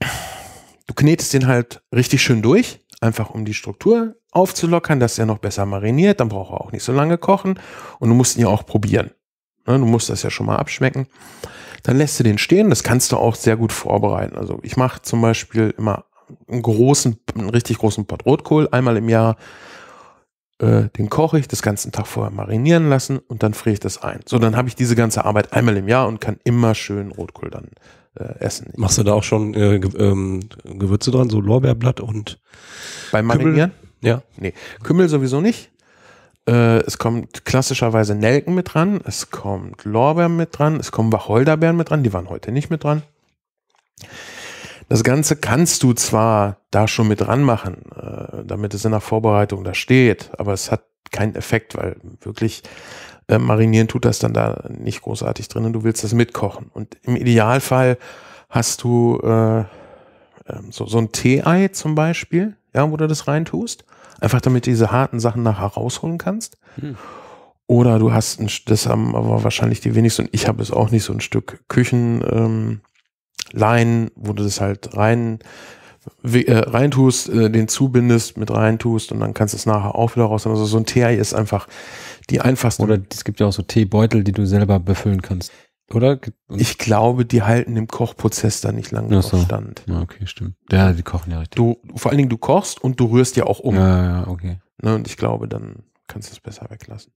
Speaker 3: du knetest den halt richtig schön durch, einfach um die Struktur aufzulockern, dass er noch besser mariniert. Dann braucht er auch nicht so lange kochen. Und du musst ihn ja auch probieren. Ne, du musst das ja schon mal abschmecken. Dann lässt du den stehen. Das kannst du auch sehr gut vorbereiten. Also ich mache zum Beispiel immer einen großen, einen richtig großen Pot Rotkohl einmal im Jahr. Äh, den koche ich, das ganzen Tag vorher marinieren lassen und dann friere ich das ein. So, dann habe ich diese ganze Arbeit einmal im Jahr und kann immer schön Rotkohl dann äh, essen. Machst du da auch schon äh, ähm, Gewürze dran, so Lorbeerblatt und beim Marinieren? Ja. Nee, Kümmel sowieso nicht. Äh, es kommt klassischerweise Nelken mit dran, es kommt Lorbeer mit dran, es kommen Wacholderbeeren mit dran, die waren heute nicht mit dran. Das Ganze kannst du zwar da schon mit dran machen, äh, damit es in der Vorbereitung da steht, aber es hat keinen Effekt, weil wirklich äh, marinieren tut das dann da nicht großartig drin und du willst das mitkochen. Und im Idealfall hast du äh, ähm, so, so ein Tee-Ei zum Beispiel, ja, wo du das reintust. Einfach damit du diese harten Sachen nachher rausholen kannst. Hm. Oder du hast ein, das haben aber wahrscheinlich die wenigsten und ich habe es auch nicht, so ein Stück Küchen, ähm, Leinen, wo du das halt rein äh, reintust, äh, den zubindest, mit reintust und dann kannst du es nachher auch wieder raus. Also so ein Tee ist einfach die einfachste. Oder es gibt ja auch so
Speaker 1: Teebeutel, die du
Speaker 3: selber befüllen kannst. Oder? ich glaube, die halten im Kochprozess da nicht lange so. stand.
Speaker 1: Ja, okay, stimmt. Ja, die kochen ja richtig.
Speaker 3: Du, vor allen Dingen, du kochst und du rührst ja auch um. Ja, ja, okay. Ne, und ich glaube, dann kannst du es besser weglassen.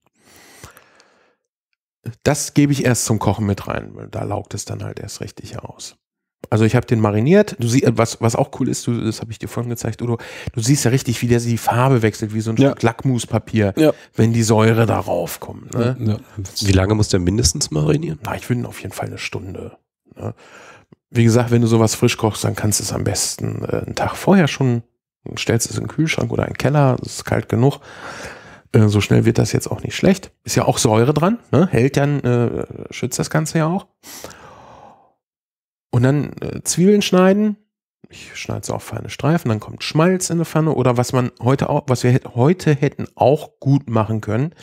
Speaker 3: Das gebe ich erst zum Kochen mit rein, weil da laugt es dann halt erst richtig aus. Also ich habe den mariniert. Du sie, äh, was, was auch cool ist, du, das habe ich dir vorhin gezeigt, Udo, du siehst ja richtig, wie der die Farbe wechselt, wie so ein ja. Stück Lackmuspapier, ja. wenn die Säure darauf kommt. Ne? Ja. Wie lange muss der mindestens marinieren? Na, ich würde auf jeden Fall eine Stunde. Ne? Wie gesagt, wenn du sowas frisch kochst, dann kannst du es am besten äh, einen Tag vorher schon, stellst es in den Kühlschrank oder in den Keller, es ist kalt genug. Äh, so schnell wird das jetzt auch nicht schlecht. Ist ja auch Säure dran, ne? hält dann, äh, schützt das Ganze ja auch. Und dann äh, Zwiebeln schneiden. Ich schneide so auf feine Streifen, dann kommt Schmalz in eine Pfanne oder was man heute auch, was wir heute hätten auch gut machen können.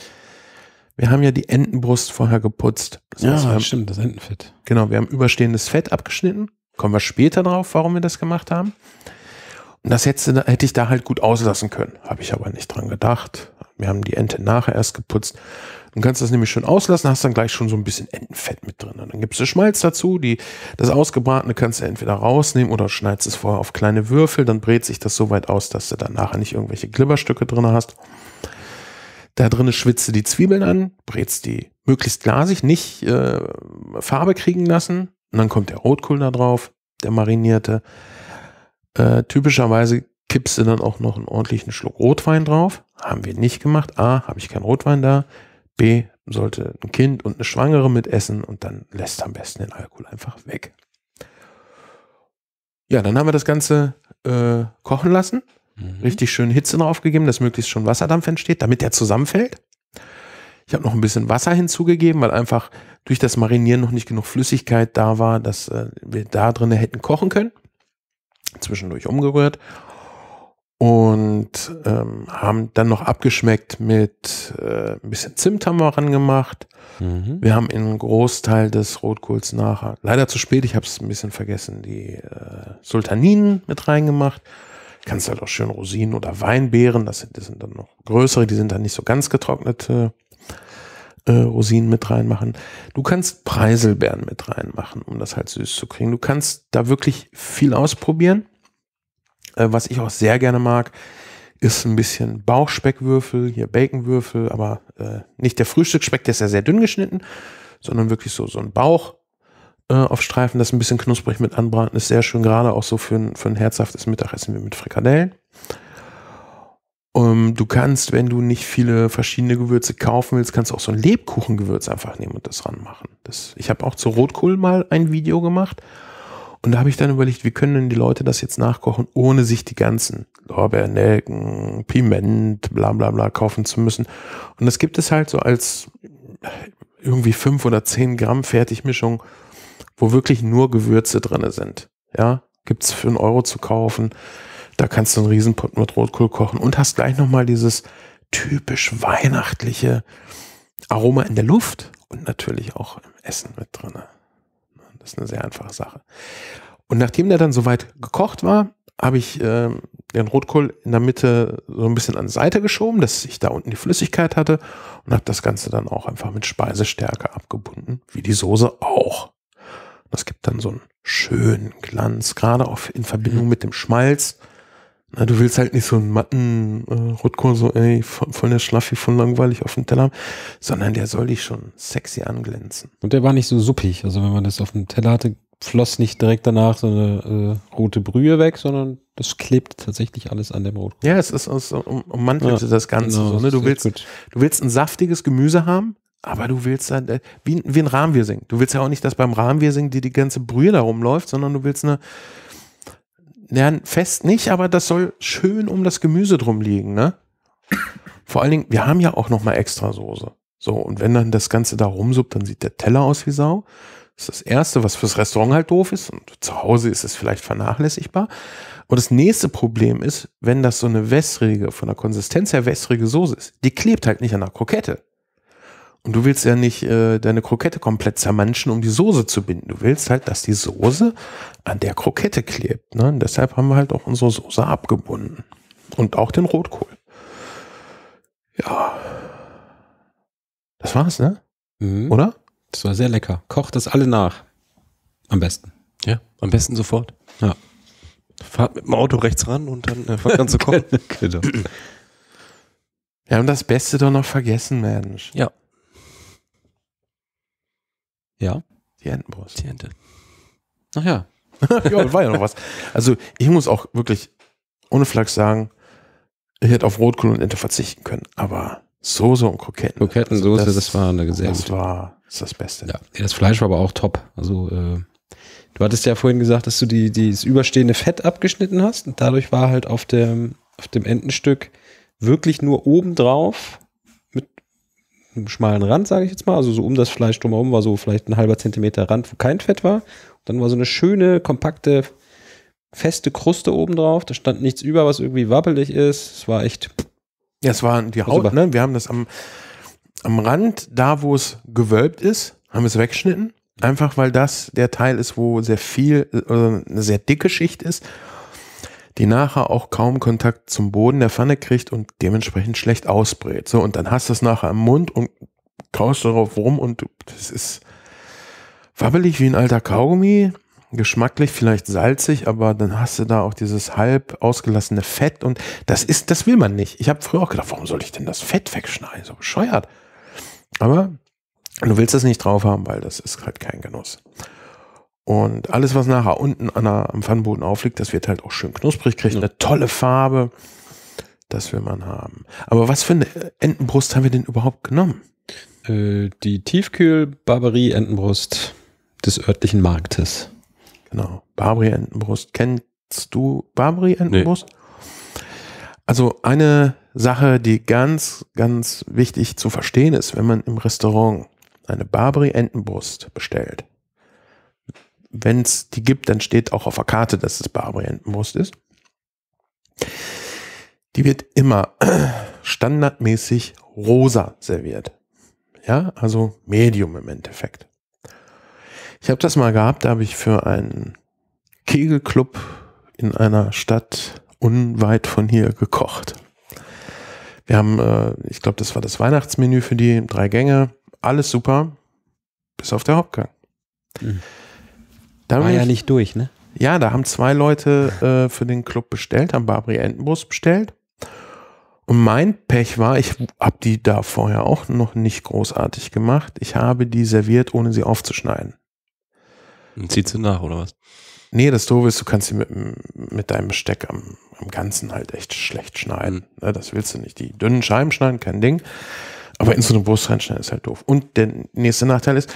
Speaker 3: Wir haben ja die Entenbrust vorher geputzt. Das ja, heißt, haben, stimmt, das Entenfett. Genau, wir haben überstehendes Fett abgeschnitten. Kommen wir später drauf, warum wir das gemacht haben. Und das hätte, hätte ich da halt gut auslassen können. Habe ich aber nicht dran gedacht. Wir haben die Ente nachher erst geputzt. Du kannst das nämlich schön auslassen, hast dann gleich schon so ein bisschen Entenfett mit drin. Und dann gibst du Schmalz dazu, die, das Ausgebratene kannst du entweder rausnehmen oder schneidest es vorher auf kleine Würfel, dann brät sich das so weit aus, dass du dann nachher nicht irgendwelche Glibberstücke drin hast. Da drin schwitzt du die Zwiebeln an, brätst die möglichst glasig, nicht äh, Farbe kriegen lassen. Und dann kommt der Rotkohl da drauf, der marinierte. Äh, typischerweise kippst du dann auch noch einen ordentlichen Schluck Rotwein drauf. Haben wir nicht gemacht. A, habe ich keinen Rotwein da. B sollte ein Kind und eine Schwangere mitessen und dann lässt am besten den Alkohol einfach weg. Ja, dann haben wir das Ganze äh, kochen lassen, mhm. richtig schön Hitze draufgegeben, dass möglichst schon Wasserdampf entsteht, damit der zusammenfällt. Ich habe noch ein bisschen Wasser hinzugegeben, weil einfach durch das Marinieren noch nicht genug Flüssigkeit da war, dass äh, wir da drin hätten kochen können. Zwischendurch umgerührt und ähm, haben dann noch abgeschmeckt mit äh, ein bisschen Zimt haben wir rangemacht. Mhm. Wir haben einen Großteil des Rotkohls nachher, leider zu spät, ich habe es ein bisschen vergessen, die äh, Sultaninen mit reingemacht. Kannst halt auch schön Rosinen oder Weinbeeren, das sind, das sind dann noch größere, die sind dann nicht so ganz getrocknete äh, Rosinen mit reinmachen. Du kannst Preiselbeeren mit reinmachen, um das halt süß zu kriegen. Du kannst da wirklich viel ausprobieren. Äh, was ich auch sehr gerne mag, ist ein bisschen Bauchspeckwürfel, hier Baconwürfel, aber äh, nicht der Frühstücksspeck, der ist ja sehr dünn geschnitten, sondern wirklich so, so ein Bauch äh, auf Streifen, das ein bisschen knusprig mit anbraten ist, sehr schön, gerade auch so für ein, für ein herzhaftes Mittagessen wie mit Frikadellen. Um, ähm, du kannst, wenn du nicht viele verschiedene Gewürze kaufen willst, kannst du auch so ein Lebkuchengewürz einfach nehmen und das ranmachen. Das, ich habe auch zu Rotkohl mal ein Video gemacht und da habe ich dann überlegt, wie können denn die Leute das jetzt nachkochen, ohne sich die ganzen Lorbeernelken, Piment, bla bla bla kaufen zu müssen. Und das gibt es halt so als irgendwie fünf oder zehn Gramm Fertigmischung, wo wirklich nur Gewürze drinne sind. Ja, gibt's für einen Euro zu kaufen. Da kannst du einen Riesenpott mit Rotkohl kochen und hast gleich nochmal dieses typisch weihnachtliche Aroma in der Luft und natürlich auch im Essen mit drinne. Das ist eine sehr einfache Sache. Und nachdem der dann soweit gekocht war, habe ich äh, den Rotkohl in der Mitte so ein bisschen an die Seite geschoben, dass ich da unten die Flüssigkeit hatte und habe das Ganze dann auch einfach mit Speisestärke abgebunden, wie die Soße auch. Das gibt dann so einen schönen Glanz, gerade auf, in Verbindung mhm. mit dem Schmalz. Na, du willst halt nicht so einen matten äh, Rotkohl, so ey, von, von der Schlaffi, von langweilig auf dem Teller haben, sondern der soll dich schon sexy anglänzen. Und der war nicht so suppig.
Speaker 1: Also wenn man das auf dem Teller hatte, floss nicht direkt danach so eine äh, rote Brühe weg, sondern das klebt tatsächlich alles an dem Rotkohl.
Speaker 3: Ja, es ist aus, um, ummantelt ja, das Ganze. Genau, so, ne? du, willst, du willst ein saftiges Gemüse haben, aber du willst dann, äh, wie, wie ein Rahmenwirsing. Du willst ja auch nicht, dass beim Rahmenwirsing dir die ganze Brühe da rumläuft, sondern du willst eine ja, fest nicht, aber das soll schön um das Gemüse drum liegen, ne? Vor allen Dingen, wir haben ja auch nochmal extra Soße. So, und wenn dann das Ganze da rumsuppt, dann sieht der Teller aus wie Sau. Das ist das Erste, was fürs Restaurant halt doof ist. Und zu Hause ist es vielleicht vernachlässigbar. Und das nächste Problem ist, wenn das so eine wässrige, von der Konsistenz her wässrige Soße ist, die klebt halt nicht an der Krokette. Und du willst ja nicht äh, deine Krokette komplett zermanschen, um die Soße zu binden. Du willst halt, dass die Soße an der Krokette klebt. Ne? Und deshalb haben wir halt auch unsere Soße abgebunden. Und auch den Rotkohl. Ja. Das war's, ne? Mhm. Oder? Das war sehr lecker. Kocht das alle
Speaker 2: nach. Am besten. Ja, am besten sofort. Ja. Fahrt mit dem Auto
Speaker 3: rechts ran und dann äh, fangt an zu kochen. genau. Wir haben das Beste doch noch vergessen, Mensch. Ja. Ja. Die Entenbrust. Die Ente. Ach ja. ja, war ja noch was. Also ich muss auch wirklich ohne Flachs sagen, ich hätte auf Rotkohl und Ente verzichten können, aber Soße und Kroketten. Krokettensoße, also das, das, war eine Gesellschaft. Das war ist das Beste. Ja,
Speaker 1: das Fleisch war aber auch top. Also äh, du hattest ja vorhin gesagt, dass du die, die, das überstehende Fett abgeschnitten hast und dadurch war halt auf dem, auf dem Entenstück wirklich nur obendrauf einem schmalen Rand, sage ich jetzt mal. Also so um das Fleisch drumherum war so vielleicht ein halber Zentimeter Rand, wo kein Fett war. Und dann war so eine schöne, kompakte, feste Kruste oben
Speaker 3: drauf. Da stand nichts über, was irgendwie wabbelig ist. Es war echt. Ja, es war die Haut, ne? Wir haben das am, am Rand, da wo es gewölbt ist, haben wir es weggeschnitten. Einfach weil das der Teil ist, wo sehr viel, also eine sehr dicke Schicht ist die nachher auch kaum Kontakt zum Boden der Pfanne kriegt und dementsprechend schlecht ausbrät. So, und dann hast du es nachher im Mund und kaust darauf rum und das ist wabbelig wie ein alter Kaugummi, geschmacklich vielleicht salzig, aber dann hast du da auch dieses halb ausgelassene Fett und das ist, das will man nicht. Ich habe früher auch gedacht, warum soll ich denn das Fett wegschneiden? So bescheuert. Aber du willst das nicht drauf haben, weil das ist halt kein Genuss. Und alles, was nachher unten an der, am Pfannboden aufliegt, das wird halt auch schön knusprig, kriegt eine tolle Farbe. Das will man haben. Aber was für eine Entenbrust haben wir denn überhaupt genommen? Äh, die tiefkühl barberie entenbrust
Speaker 1: des örtlichen Marktes.
Speaker 3: Genau. barberie entenbrust Kennst du barberie entenbrust Nee. Also eine Sache, die ganz, ganz wichtig zu verstehen ist, wenn man im Restaurant eine barberie entenbrust bestellt, wenn es die gibt, dann steht auch auf der Karte, dass es Barbarentenwurst ist. Die wird immer standardmäßig rosa serviert. Ja, also Medium im Endeffekt. Ich habe das mal gehabt, da habe ich für einen Kegelclub in einer Stadt unweit von hier gekocht. Wir haben, äh, ich glaube, das war das Weihnachtsmenü für die drei Gänge. Alles super, bis auf der Hauptgang. Mhm. Da War ja nicht durch, ne? Ja, da haben zwei Leute äh, für den Club bestellt, haben Barbie Entenbrust bestellt. Und mein Pech war, ich habe die da vorher auch noch nicht großartig gemacht. Ich habe die serviert, ohne sie aufzuschneiden. Und zieht sie nach, oder was? Nee, das Doofe ist, du kannst sie mit, mit deinem Besteck am, am Ganzen halt echt schlecht schneiden. Mhm. Das willst du nicht. Die dünnen Scheiben schneiden, kein Ding. Aber in so eine Brust reinschneiden ist halt doof. Und der nächste Nachteil ist,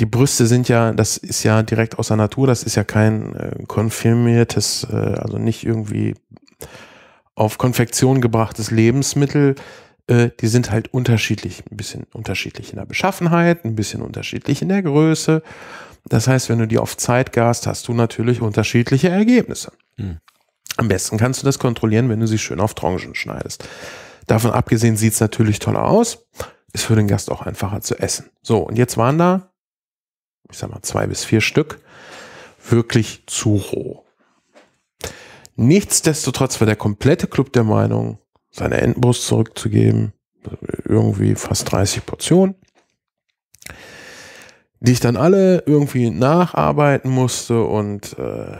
Speaker 3: die Brüste sind ja, das ist ja direkt aus der Natur, das ist ja kein äh, konfirmiertes, äh, also nicht irgendwie auf Konfektion gebrachtes Lebensmittel. Äh, die sind halt unterschiedlich, ein bisschen unterschiedlich in der Beschaffenheit, ein bisschen unterschiedlich in der Größe. Das heißt, wenn du die auf Zeit gast, hast du natürlich unterschiedliche Ergebnisse. Mhm. Am besten kannst du das kontrollieren, wenn du sie schön auf Tranchen schneidest. Davon abgesehen sieht es natürlich toll aus. Ist für den Gast auch einfacher zu essen. So, und jetzt waren da ich sag mal zwei bis vier Stück, wirklich zu roh. Nichtsdestotrotz war der komplette Club der Meinung, seine Endbrust zurückzugeben, irgendwie fast 30 Portionen, die ich dann alle irgendwie nacharbeiten musste und äh,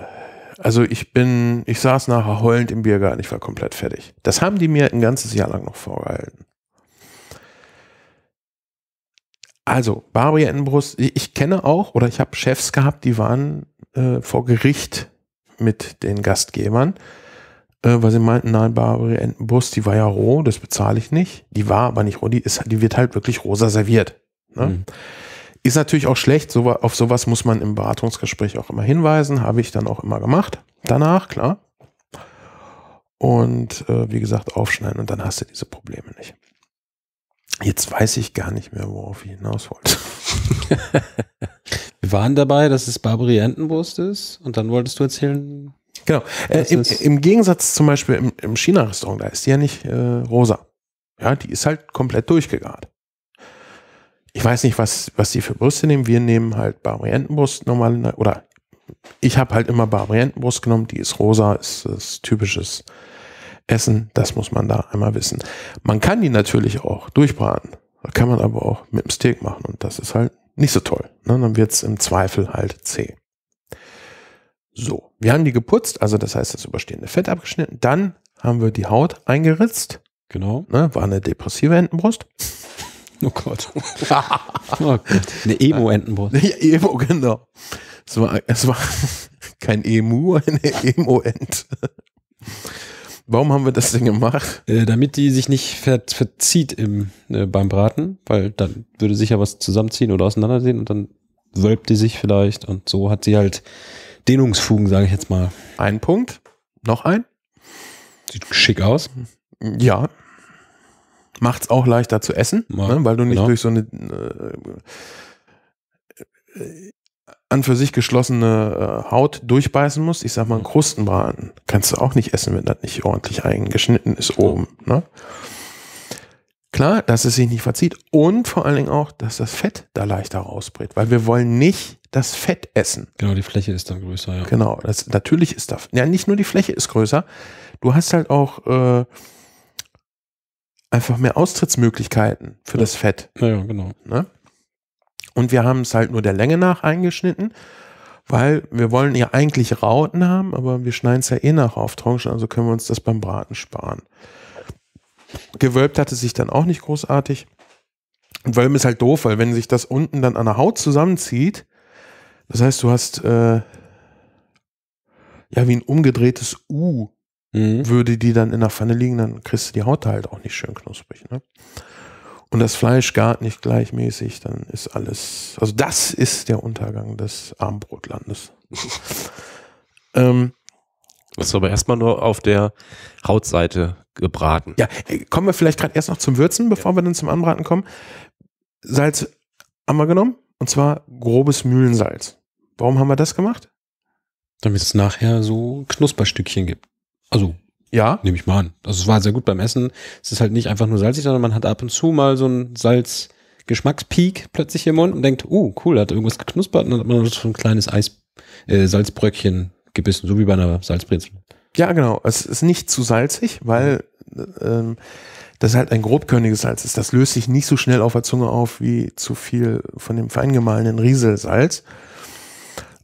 Speaker 3: also ich bin, ich saß nachher heulend im Biergarten, ich war komplett fertig. Das haben die mir ein ganzes Jahr lang noch vorgehalten. Also, Barbie Entenbrust, ich kenne auch oder ich habe Chefs gehabt, die waren äh, vor Gericht mit den Gastgebern, äh, weil sie meinten, nein, Barbie Entenbrust, die war ja roh, das bezahle ich nicht. Die war aber nicht roh, die, ist, die wird halt wirklich rosa serviert. Ne? Mhm. Ist natürlich auch schlecht, so, auf sowas muss man im Beratungsgespräch auch immer hinweisen, habe ich dann auch immer gemacht. Danach, klar. Und äh, wie gesagt, aufschneiden und dann hast du diese Probleme nicht. Jetzt weiß ich gar nicht mehr, worauf ich hinaus wollte. Wir waren dabei, dass es Barbary Entenwurst ist und dann wolltest du erzählen. Genau. Äh, im, im, Gegensatz zum Beispiel im, im China-Restaurant, da ist die ja nicht äh, rosa. Ja, die ist halt komplett durchgegart. Ich weiß nicht, was, was die für Brüste nehmen. Wir nehmen halt Barbary Entenbrust normal, oder ich habe halt immer Barbary Entenbrust genommen, die ist rosa, ist, ist typisches essen, das muss man da einmal wissen. Man kann die natürlich auch durchbraten, kann man aber auch mit dem Steak machen und das ist halt nicht so toll. Ne? Dann wird es im Zweifel halt zäh. So, wir haben die geputzt, also das heißt das überstehende Fett abgeschnitten. Dann haben wir die Haut eingeritzt. Genau. Ne? War eine depressive Entenbrust. Oh Gott. oh Gott. Eine Emo-Entenbrust. Ja, Emo, genau. Es war, es war kein Emu, eine Emo-Ent. Warum haben wir das denn gemacht? Äh, damit die sich nicht ver verzieht im,
Speaker 1: äh, beim Braten, weil dann würde sich ja was zusammenziehen oder auseinanderziehen und dann wölbt die sich vielleicht und so hat sie halt Dehnungsfugen, sage ich jetzt mal. Ein Punkt. Noch ein.
Speaker 3: Sieht schick aus. Ja. Macht's auch leichter zu essen, ja, ne? weil du nicht genau. durch so eine äh, an für sich geschlossene äh, Haut durchbeißen musst, ich sag mal, einen Krustenbraten kannst du auch nicht essen, wenn das nicht ordentlich eingeschnitten ist oben. Ne? Klar, dass es sich nicht verzieht und vor allen Dingen auch, dass das Fett da leichter rausbrät, weil wir wollen nicht das Fett essen. Genau, die Fläche ist dann größer, ja. Genau, das, natürlich ist das. Ja, nicht nur die Fläche ist größer, du hast halt auch äh, einfach mehr Austrittsmöglichkeiten für ja. das Fett. Naja, genau. Ne? Und wir haben es halt nur der Länge nach eingeschnitten, weil wir wollen ja eigentlich Rauten haben, aber wir schneiden es ja eh nach auf Tranchen, also können wir uns das beim Braten sparen. Gewölbt hatte sich dann auch nicht großartig. Und Wölben ist halt doof, weil wenn sich das unten dann an der Haut zusammenzieht, das heißt, du hast äh, ja wie ein umgedrehtes U, mhm. würde die dann in der Pfanne liegen, dann kriegst du die Haut halt auch nicht schön knusprig. Ne? und das Fleisch gart nicht gleichmäßig, dann ist alles. Also das ist der Untergang des Armbrotlandes. ähm, das ist aber erstmal nur
Speaker 2: auf der Hautseite gebraten. Ja, äh,
Speaker 3: kommen wir vielleicht gerade erst noch zum Würzen, bevor ja. wir dann zum Anbraten kommen. Salz haben wir genommen und zwar grobes Mühlensalz. Warum haben wir das gemacht?
Speaker 1: Damit es nachher so Knusperstückchen gibt. Also ja. Nehme ich mal an. Also es war sehr gut beim Essen. Es ist halt nicht einfach nur salzig, sondern man hat ab und zu mal so einen Salzgeschmackspeak plötzlich im Mund und denkt, oh, cool, hat irgendwas geknuspert und dann hat man so ein kleines Eis, äh, Salzbröckchen gebissen, so wie bei einer Salzbrezel.
Speaker 3: Ja, genau. Es ist nicht zu salzig, weil ähm, das halt ein grobkörniges Salz ist. Das löst sich nicht so schnell auf der Zunge auf wie zu viel von dem feingemahlenen Rieselsalz.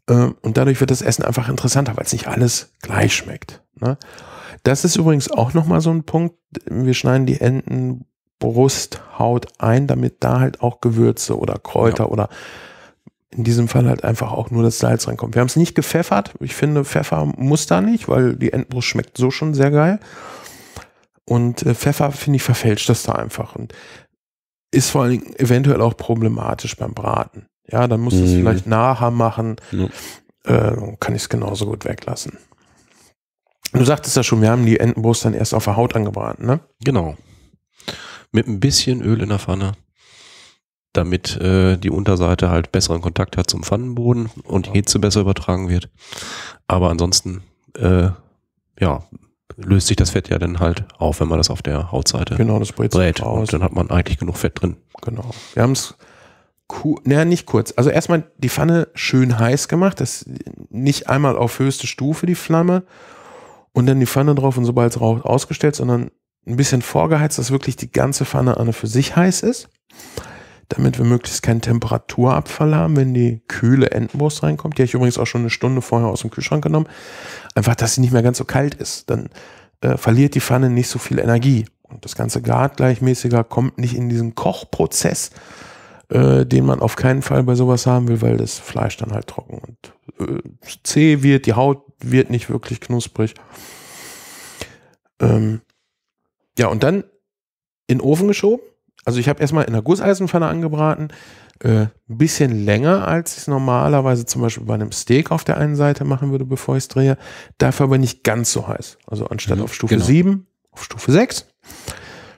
Speaker 3: Ähm, und dadurch wird das Essen einfach interessanter, weil es nicht alles gleich schmeckt. Ne? Das ist übrigens auch nochmal so ein Punkt. Wir schneiden die Entenbrusthaut ein, damit da halt auch Gewürze oder Kräuter ja. oder in diesem Fall halt einfach auch nur das Salz reinkommt. Wir haben es nicht gepfeffert. Ich finde, Pfeffer muss da nicht, weil die Entenbrust schmeckt so schon sehr geil. Und äh, Pfeffer, finde ich, verfälscht das da einfach und ist vor allen Dingen eventuell auch problematisch beim Braten. Ja, dann musst du es mhm. vielleicht nachher machen. Ja. Äh, kann ich es genauso gut weglassen. Du sagtest ja schon, wir haben die Entenbrust dann erst auf der Haut angebraten, ne? Genau. Mit ein bisschen
Speaker 2: Öl in der Pfanne, damit äh, die Unterseite halt besseren Kontakt hat zum Pfannenboden und die Hitze besser übertragen wird. Aber ansonsten, äh, ja, löst sich das Fett ja dann halt auf, wenn man das auf der Hautseite genau, das brät. Aus. Und dann hat man eigentlich genug Fett drin.
Speaker 3: Genau. Wir haben es naja, nicht kurz. Also erstmal die Pfanne schön heiß gemacht, das nicht einmal auf höchste Stufe die Flamme und dann die Pfanne drauf und sobald es raucht ausgestellt, sondern ein bisschen vorgeheizt, dass wirklich die ganze Pfanne an für sich heiß ist, damit wir möglichst keinen Temperaturabfall haben, wenn die kühle Entenbrust reinkommt. Die habe ich übrigens auch schon eine Stunde vorher aus dem Kühlschrank genommen. Einfach, dass sie nicht mehr ganz so kalt ist. Dann äh, verliert die Pfanne nicht so viel Energie. Und das Ganze gart gleichmäßiger kommt nicht in diesen Kochprozess, äh, den man auf keinen Fall bei sowas haben will, weil das Fleisch dann halt trocken und äh, zäh wird, die Haut wird nicht wirklich knusprig. Ähm, ja, und dann in den Ofen geschoben. Also ich habe erstmal in der Gusseisenpfanne angebraten, äh, ein bisschen länger, als ich es normalerweise zum Beispiel bei einem Steak auf der einen Seite machen würde, bevor ich es drehe. Dafür aber nicht ganz so heiß. Also anstatt mhm, auf Stufe genau. 7, auf Stufe 6.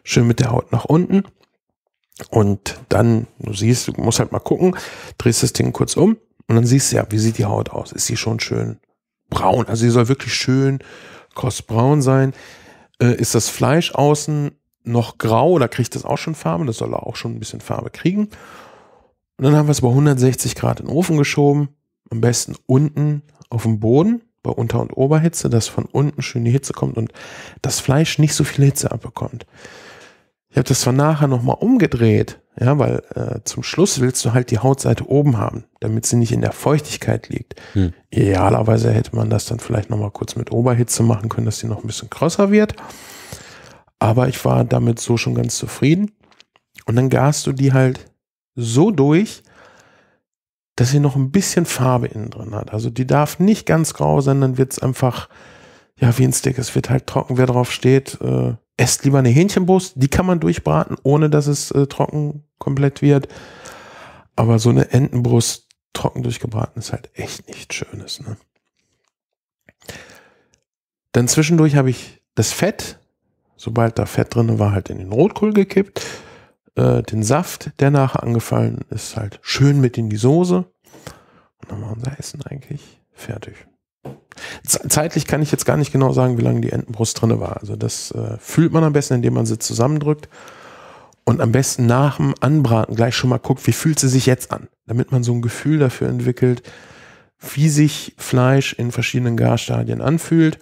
Speaker 3: Schön mit der Haut nach unten. Und dann, du siehst, du musst halt mal gucken, drehst das Ding kurz um und dann siehst du ja, wie sieht die Haut aus? Ist sie schon schön braun? Also sie soll wirklich schön kostbraun sein. Äh, ist das Fleisch außen noch grau oder kriegt das auch schon Farbe? Das soll auch schon ein bisschen Farbe kriegen. Und dann haben wir es bei 160 Grad in den Ofen geschoben. Am besten unten auf dem Boden bei Unter- und Oberhitze, dass von unten schön die Hitze kommt und das Fleisch nicht so viel Hitze abbekommt. Ich habe das zwar nachher nochmal umgedreht, ja, weil äh, zum Schluss willst du halt die Hautseite oben haben, damit sie nicht in der Feuchtigkeit liegt. Hm. Idealerweise hätte man das dann vielleicht nochmal kurz mit Oberhitze machen können, dass sie noch ein bisschen krosser wird. Aber ich war damit so schon ganz zufrieden. Und dann garst du die halt so durch, dass sie noch ein bisschen Farbe innen drin hat. Also die darf nicht ganz grau sein, dann wird es einfach, ja, wie ein Stick, es wird halt trocken, wer drauf steht. Äh, esst lieber eine Hähnchenbrust, die kann man durchbraten, ohne dass es äh, trocken komplett wird. Aber so eine Entenbrust trocken durchgebraten ist halt echt nichts Schönes. Ne? Dann zwischendurch habe ich das Fett, sobald da Fett drin war, halt in den Rotkohl gekippt. Äh, den Saft, der nachher angefallen ist, halt schön mit in die Soße. Und dann war unser Essen eigentlich fertig. Zeitlich kann ich jetzt gar nicht genau sagen, wie lange die Entenbrust drin war. Also das äh, fühlt man am besten, indem man sie zusammendrückt und am besten nach dem Anbraten gleich schon mal guckt, wie fühlt sie sich jetzt an, damit man so ein Gefühl dafür entwickelt, wie sich Fleisch in verschiedenen Garstadien anfühlt.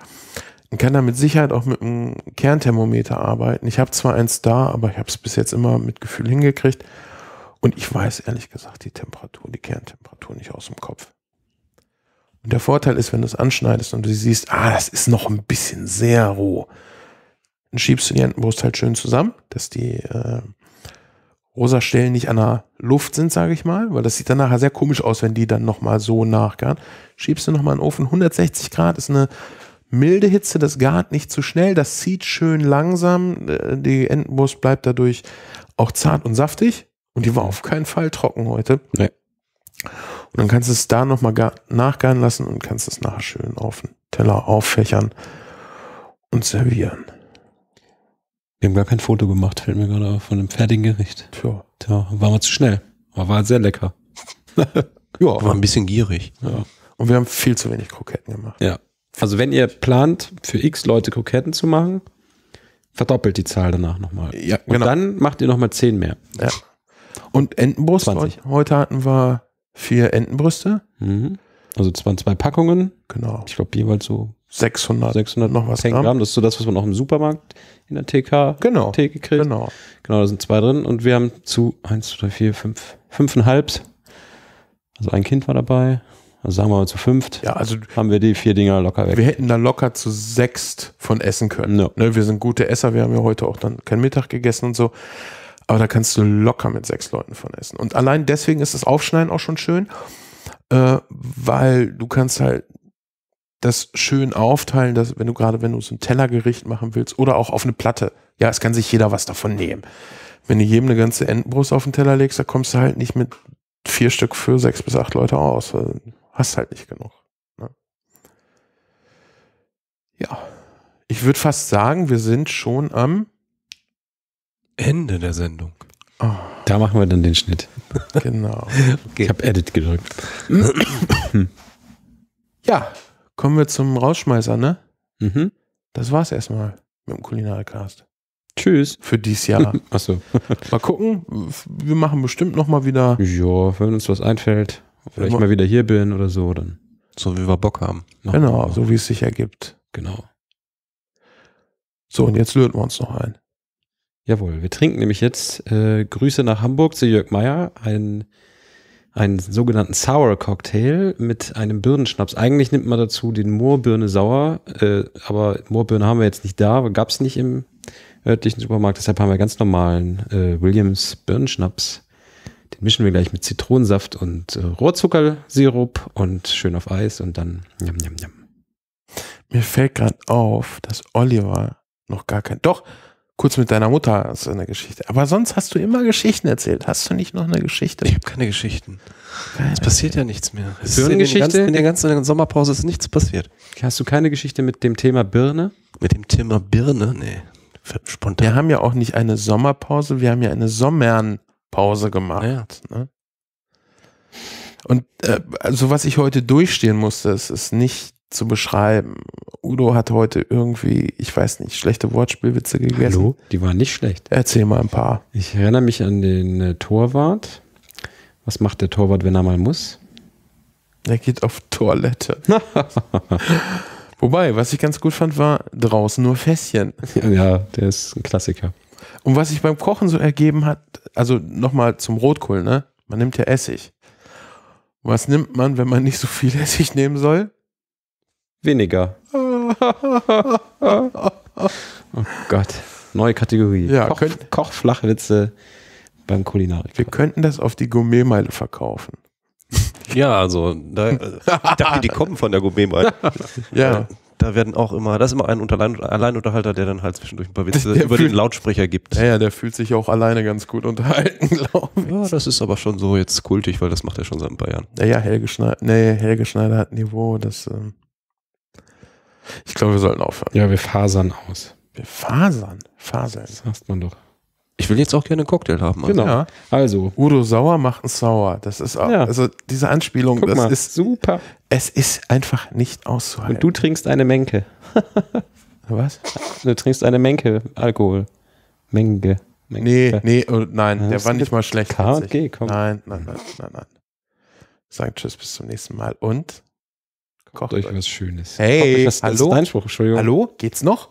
Speaker 3: Man kann da mit Sicherheit auch mit einem Kernthermometer arbeiten. Ich habe zwar eins da, aber ich habe es bis jetzt immer mit Gefühl hingekriegt. Und ich weiß ehrlich gesagt die Temperatur, die Kerntemperatur nicht aus dem Kopf. Und der Vorteil ist, wenn du es anschneidest und du siehst, ah, das ist noch ein bisschen sehr roh, dann schiebst du die Entenbrust halt schön zusammen, dass die äh, rosa Stellen nicht an der Luft sind, sage ich mal, weil das sieht dann nachher sehr komisch aus, wenn die dann nochmal so nachgaren. Schiebst du nochmal in den Ofen, 160 Grad ist eine milde Hitze, das gart nicht zu schnell, das zieht schön langsam, äh, die Entenbrust bleibt dadurch auch zart und saftig und die war auf keinen Fall trocken heute. Nee. Und dann kannst du es da nochmal nachgaren lassen und kannst es nachher schön auf den Teller auffächern
Speaker 1: und servieren. Wir haben gar kein Foto gemacht, fällt mir gerade auf, von einem fertigen Gericht. Tja. Tja, waren wir zu schnell. Aber war sehr lecker. ja. War ein bisschen gierig. Ja.
Speaker 3: Und wir haben viel zu wenig Kroketten gemacht.
Speaker 1: Ja. Also wenn ihr plant, für x Leute
Speaker 3: Kroketten zu machen, verdoppelt die Zahl danach nochmal. Ja, Und genau.
Speaker 1: dann macht ihr nochmal 10 mehr.
Speaker 3: Ja. Und Entenbrust, 20. heute hatten wir vier Entenbrüste. Mhm. Also es waren zwei Packungen. Genau. Ich glaube jeweils so 600, 600 noch was Gramm.
Speaker 1: Gramm. Das ist so das, was man auch im Supermarkt in der TK genau, Theke kriegt. Genau. Genau, da sind zwei drin und wir haben zu eins, zwei, 3, 4, 5, 5,5. Also ein Kind war dabei.
Speaker 3: Also sagen wir mal zu fünft. Ja, also haben wir die vier Dinger locker weg. Wir hätten da locker zu sechst von essen können. No. Ne, wir sind gute Esser. Wir haben ja heute auch dann keinen Mittag gegessen und so. Aber da kannst du locker mit sechs Leuten von essen. Und allein deswegen ist das Aufschneiden auch schon schön, äh, weil du kannst halt das schön aufteilen, dass wenn du gerade, wenn du so ein Tellergericht machen willst oder auch auf eine Platte, ja, es kann sich jeder was davon nehmen. Wenn du jedem eine ganze Entenbrust auf den Teller legst, da kommst du halt nicht mit vier Stück für sechs bis acht Leute aus. Also hast halt nicht genug. Ne? Ja, ich würde fast sagen, wir sind schon am Ende der Sendung. Oh. Da machen wir dann den Schnitt. Genau. Okay. Ich habe Edit gedrückt. ja, kommen wir zum Rausschmeißer, ne? Mhm. Das war's erstmal mit dem Kulinarcast.
Speaker 1: Tschüss. Für dieses Jahr. Achso. mal gucken. Wir machen bestimmt nochmal wieder. Ja, wenn uns was einfällt. Vielleicht mal, mal wieder hier bin oder so, dann. So wie wir Bock haben. Noch genau, noch.
Speaker 3: so wie es sich ergibt. Genau. So, und jetzt
Speaker 1: löten wir uns noch ein. Jawohl, wir trinken nämlich jetzt äh, Grüße nach Hamburg zu Jörg Meyer, einen, einen sogenannten Sour Cocktail mit einem Birnenschnaps. Eigentlich nimmt man dazu den Moorbirne Sauer, äh, aber Moorbirne haben wir jetzt nicht da, gab es nicht im örtlichen Supermarkt, deshalb haben wir ganz normalen äh, Williams Birnenschnaps. Den mischen wir gleich mit Zitronensaft und äh, Rohrzuckersirup und schön auf Eis und dann jam, jam, jam.
Speaker 3: Mir fällt gerade auf, dass Oliver noch gar kein. Doch, Kurz mit deiner Mutter ist eine Geschichte. Aber sonst hast du immer Geschichten erzählt. Hast du nicht noch eine Geschichte? Ich habe keine Geschichten. es passiert ja nichts mehr. Es in, in
Speaker 2: der ganzen Sommerpause ist nichts passiert. Hast du keine Geschichte mit dem Thema Birne? Mit
Speaker 3: dem Thema Birne? Nee. Spontan. Wir haben ja auch nicht eine Sommerpause, wir haben ja eine Sommernpause gemacht. Ja. Ne? Und äh, also was ich heute durchstehen musste, es ist nicht zu beschreiben. Udo hat heute irgendwie, ich weiß nicht, schlechte Wortspielwitze gegessen. Hallo? Die waren nicht schlecht. Erzähl mal ein paar. Ich erinnere mich
Speaker 1: an den äh, Torwart. Was macht der Torwart, wenn er mal muss? Er
Speaker 3: geht auf Toilette. Wobei, was ich ganz gut fand, war draußen nur Fässchen. Ja, der ist ein Klassiker. Und was sich beim Kochen so ergeben hat, also nochmal zum Rotkohl, ne? Man nimmt ja Essig. Was nimmt man, wenn man nicht so viel Essig nehmen soll? Weniger.
Speaker 1: oh Gott. Neue Kategorie. Ja, Koch, könnt, Kochflachwitze
Speaker 3: beim Kulinarik. Wir könnten das auf die Gourmetmeile verkaufen.
Speaker 2: Ja, also da, äh, ich dachte, die kommen von der Gourmetmeile. ja. Äh,
Speaker 3: da werden auch immer,
Speaker 2: das ist immer ein Unterlein Alleinunterhalter, der dann halt zwischendurch ein paar Witze der über fühlt, den Lautsprecher gibt. Ja, ja, der fühlt sich auch alleine ganz gut unterhalten, glaube ich. Ja, das ist aber schon so jetzt kultig, weil das macht er schon seit ein paar Jahren.
Speaker 3: Naja, Helge Schneider, nee, Helge Schneider hat Niveau, das. Ähm
Speaker 2: ich glaube, wir sollten aufhören. Ja, wir fasern
Speaker 3: aus. Wir fasern? Faseln. Das sagt man doch.
Speaker 2: Ich will jetzt auch gerne einen Cocktail haben. Also. Genau. Ja.
Speaker 3: Also. Udo Sauer macht einen Sauer. Das ist auch, ja. also diese Anspielung, Guck das mal, ist super. Es ist einfach nicht auszuhalten. Und du trinkst eine Menke. Was?
Speaker 1: Du trinkst eine Menke Alkohol. Menge. Menge. Nee, nee, oh, nein, ja, der war nicht mal schlecht. K und komm.
Speaker 3: Nein, nein, nein, nein, nein. Sagen Tschüss, bis zum nächsten Mal und Kocht euch, was Schönes. Hey, das, hallo? Das ist dein
Speaker 1: Spruch, Entschuldigung. Hallo,
Speaker 3: geht's noch?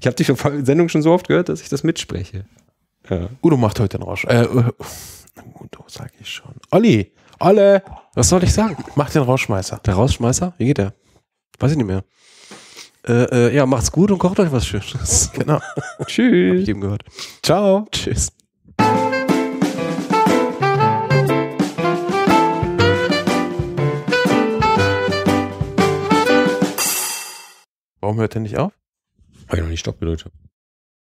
Speaker 3: Ich habe die Sendung schon so oft gehört, dass ich das
Speaker 1: mitspreche.
Speaker 3: Ja. Udo macht heute einen Rausch. Äh, äh, Udo, sag ich schon. Olli, Olle, was soll ich sagen?
Speaker 2: Mach den Rauschmeißer. Der Rauschmeißer? Wie geht der? Weiß ich nicht mehr. Äh, äh, ja, macht's gut und kocht euch was Schönes. genau. Tschüss. Hab ich eben gehört. Ciao. Tschüss.
Speaker 3: Warum hört er nicht auf? Weil ich noch nicht Stopp gedrückt habe.